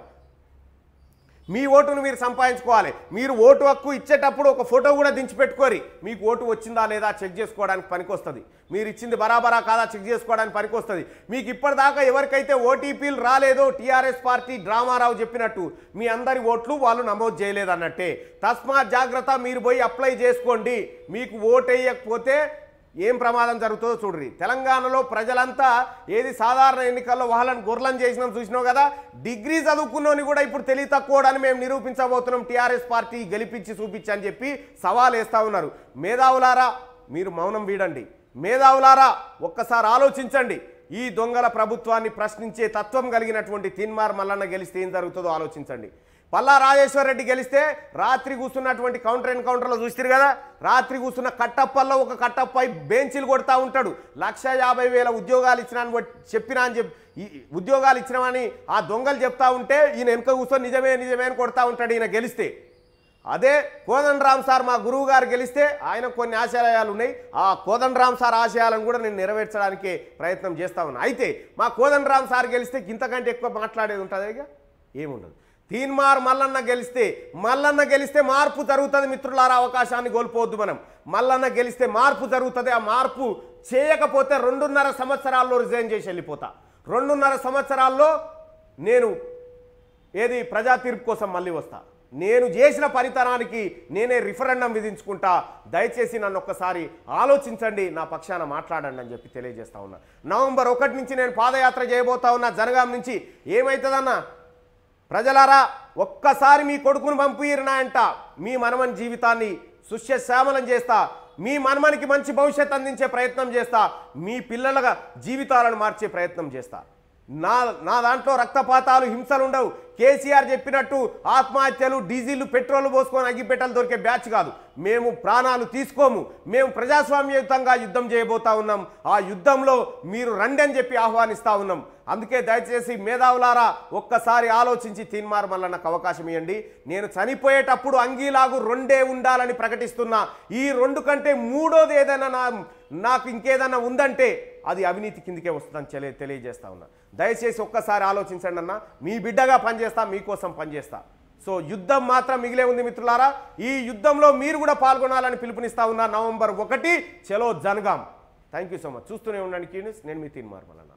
మీ ఓటును మీరు సంపాదించుకోవాలి మీరు ఓటు హక్కు ఇచ్చేటప్పుడు ఒక ఫోటో కూడా దించిపెట్టుకోరి మీకు ఓటు వచ్చిందా లేదా చెక్ చేసుకోవడానికి పనికొస్తుంది మీరు ఇచ్చింది బరాబరా కాదా చెక్ చేసుకోవడానికి పనికొస్తుంది మీకు ఇప్పటిదాకా ఎవరికైతే ఓటీపీలు రాలేదో టీఆర్ఎస్ పార్టీ డ్రామారావు చెప్పినట్టు మీ అందరి ఓట్లు వాళ్ళు నమోదు చేయలేదన్నట్టే తస్మాత్ జాగ్రత్త మీరు పోయి అప్లై చేసుకోండి మీకు ఓటు వేయకపోతే ఏం ప్రమాదం జరుగుతుందో చూడ్రి తెలంగాణలో ప్రజలంతా ఏది సాధారణ ఎన్నికల్లో వాళ్ళని గొర్రెలం చేసినాం చూసినాం కదా డిగ్రీ చదువుకున్నోని కూడా ఇప్పుడు తెలివి తక్కువడని మేము నిరూపించబోతున్నాం టీఆర్ఎస్ పార్టీ గెలిపించి చూపించి అని చెప్పి సవాల్ వేస్తూ ఉన్నారు మేధావులారా మీరు మౌనం వీడండి మేధావులారా ఒక్కసారి ఆలోచించండి ఈ దొంగల ప్రభుత్వాన్ని ప్రశ్నించే తత్వం కలిగినటువంటి తిన్మార్ మల్లన్న గెలిస్తే ఏం జరుగుతుందో ఆలోచించండి పల్లా రాజేశ్వర రెడ్డి గెలిస్తే రాత్రి కూర్చున్నటువంటి కౌంటర్ ఎన్కౌంటర్లో చూస్తారు కదా రాత్రి కూర్చున్న కట్టప్పల్లో ఒక కట్టప్పై బెంచీలు కొడతా ఉంటాడు లక్ష యాభై వేల ఉద్యోగాలు ఇచ్చినా చెప్పినా అని చెప్పి ఉద్యోగాలు ఇచ్చినామని ఆ దొంగలు చెప్తా ఉంటే ఈయన వెనుక కూర్చొని నిజమే నిజమే అని కొడతా ఉంటాడు ఈయన గెలిస్తే అదే కోదండరామ్ సార్ మా గురువు గారు గెలిస్తే ఆయన కొన్ని ఆశయాలు ఉన్నాయి ఆ కోదండరామ్ సార్ ఆశయాలను కూడా నేను నెరవేర్చడానికి ప్రయత్నం చేస్తా ఉన్నాను అయితే మా కోదండరామ్ సార్ గెలిస్తే ఇంతకంటే ఎక్కువ మాట్లాడేది ఉంటుంది ఇక ఏముండదు తీన్మార్ మల్లన్న గెలిస్తే మల్లన్న గెలిస్తే మార్పు జరుగుతుంది మిత్రులారా అవకాశాన్ని కోల్పోవద్దు మనం మల్లన్న గెలిస్తే మార్పు జరుగుతుంది ఆ మార్పు చేయకపోతే రెండున్నర సంవత్సరాల్లో రిజైన్ చేసి వెళ్ళిపోతా రెండున్నర సంవత్సరాల్లో నేను ఏది ప్రజా తీర్పు కోసం మళ్ళీ వస్తా నేను చేసిన పరితనానికి నేనే రిఫరెండం విధించుకుంటా దయచేసి నన్ను ఒక్కసారి ఆలోచించండి నా పక్షాన మాట్లాడండి అని చెప్పి తెలియజేస్తా ఉన్నా నవంబర్ ఒకటి నుంచి నేను పాదయాత్ర చేయబోతా ఉన్నా జనగాం నుంచి ఏమవుతుందన్నా ప్రజలారా ఒక్కసారి మీ కొడుకును పంపిరినా అంట మీ మనమని జీవితాన్ని సుష్య సుశ్యశ్యామలం చేస్తా మీ మనమనికి మంచి భవిష్యత్ అందించే ప్రయత్నం చేస్తా మీ పిల్లల జీవితాలను మార్చే ప్రయత్నం చేస్తా నా నా దాంట్లో రక్తపాతాలు హింసలు ఉండవు కేసీఆర్ చెప్పినట్టు ఆత్మహత్యలు డీజిల్ పెట్రోల్ పోసుకొని అగ్గిపెట్టలు దొరికే బ్యాచ్ కాదు మేము ప్రాణాలు తీసుకోము మేము ప్రజాస్వామ్యయుతంగా యుద్ధం చేయబోతా ఉన్నాం ఆ యుద్ధంలో మీరు రండి అని చెప్పి ఆహ్వానిస్తూ ఉన్నాం అందుకే దయచేసి మేధావులారా ఒక్కసారి ఆలోచించి తీన్మార్ మళ్ళీ నాకు అవకాశం ఇవ్వండి నేను చనిపోయేటప్పుడు అంగీలాగు రెండే ఉండాలని ప్రకటిస్తున్నా ఈ రెండు కంటే మూడోది ఏదైనా నా నాకు ఇంకేదైనా ఉందంటే అది అవినీతి కిందికే వస్తుందని తెలియజేస్తా ఉన్నా దయచేసి ఒక్కసారి ఆలోచించండి అన్న మీ బిడ్డగా పనిచేస్తా మీకోసం పనిచేస్తా సో యుద్ధం మాత్రం మిగిలే ఉంది మిత్రులారా ఈ యుద్ధంలో మీరు కూడా పాల్గొనాలని పిలుపునిస్తా ఉన్నా నవంబర్ ఒకటి చలో Jangaon thank you so much చూస్తూనే ఉండండి నేను మీ తీన్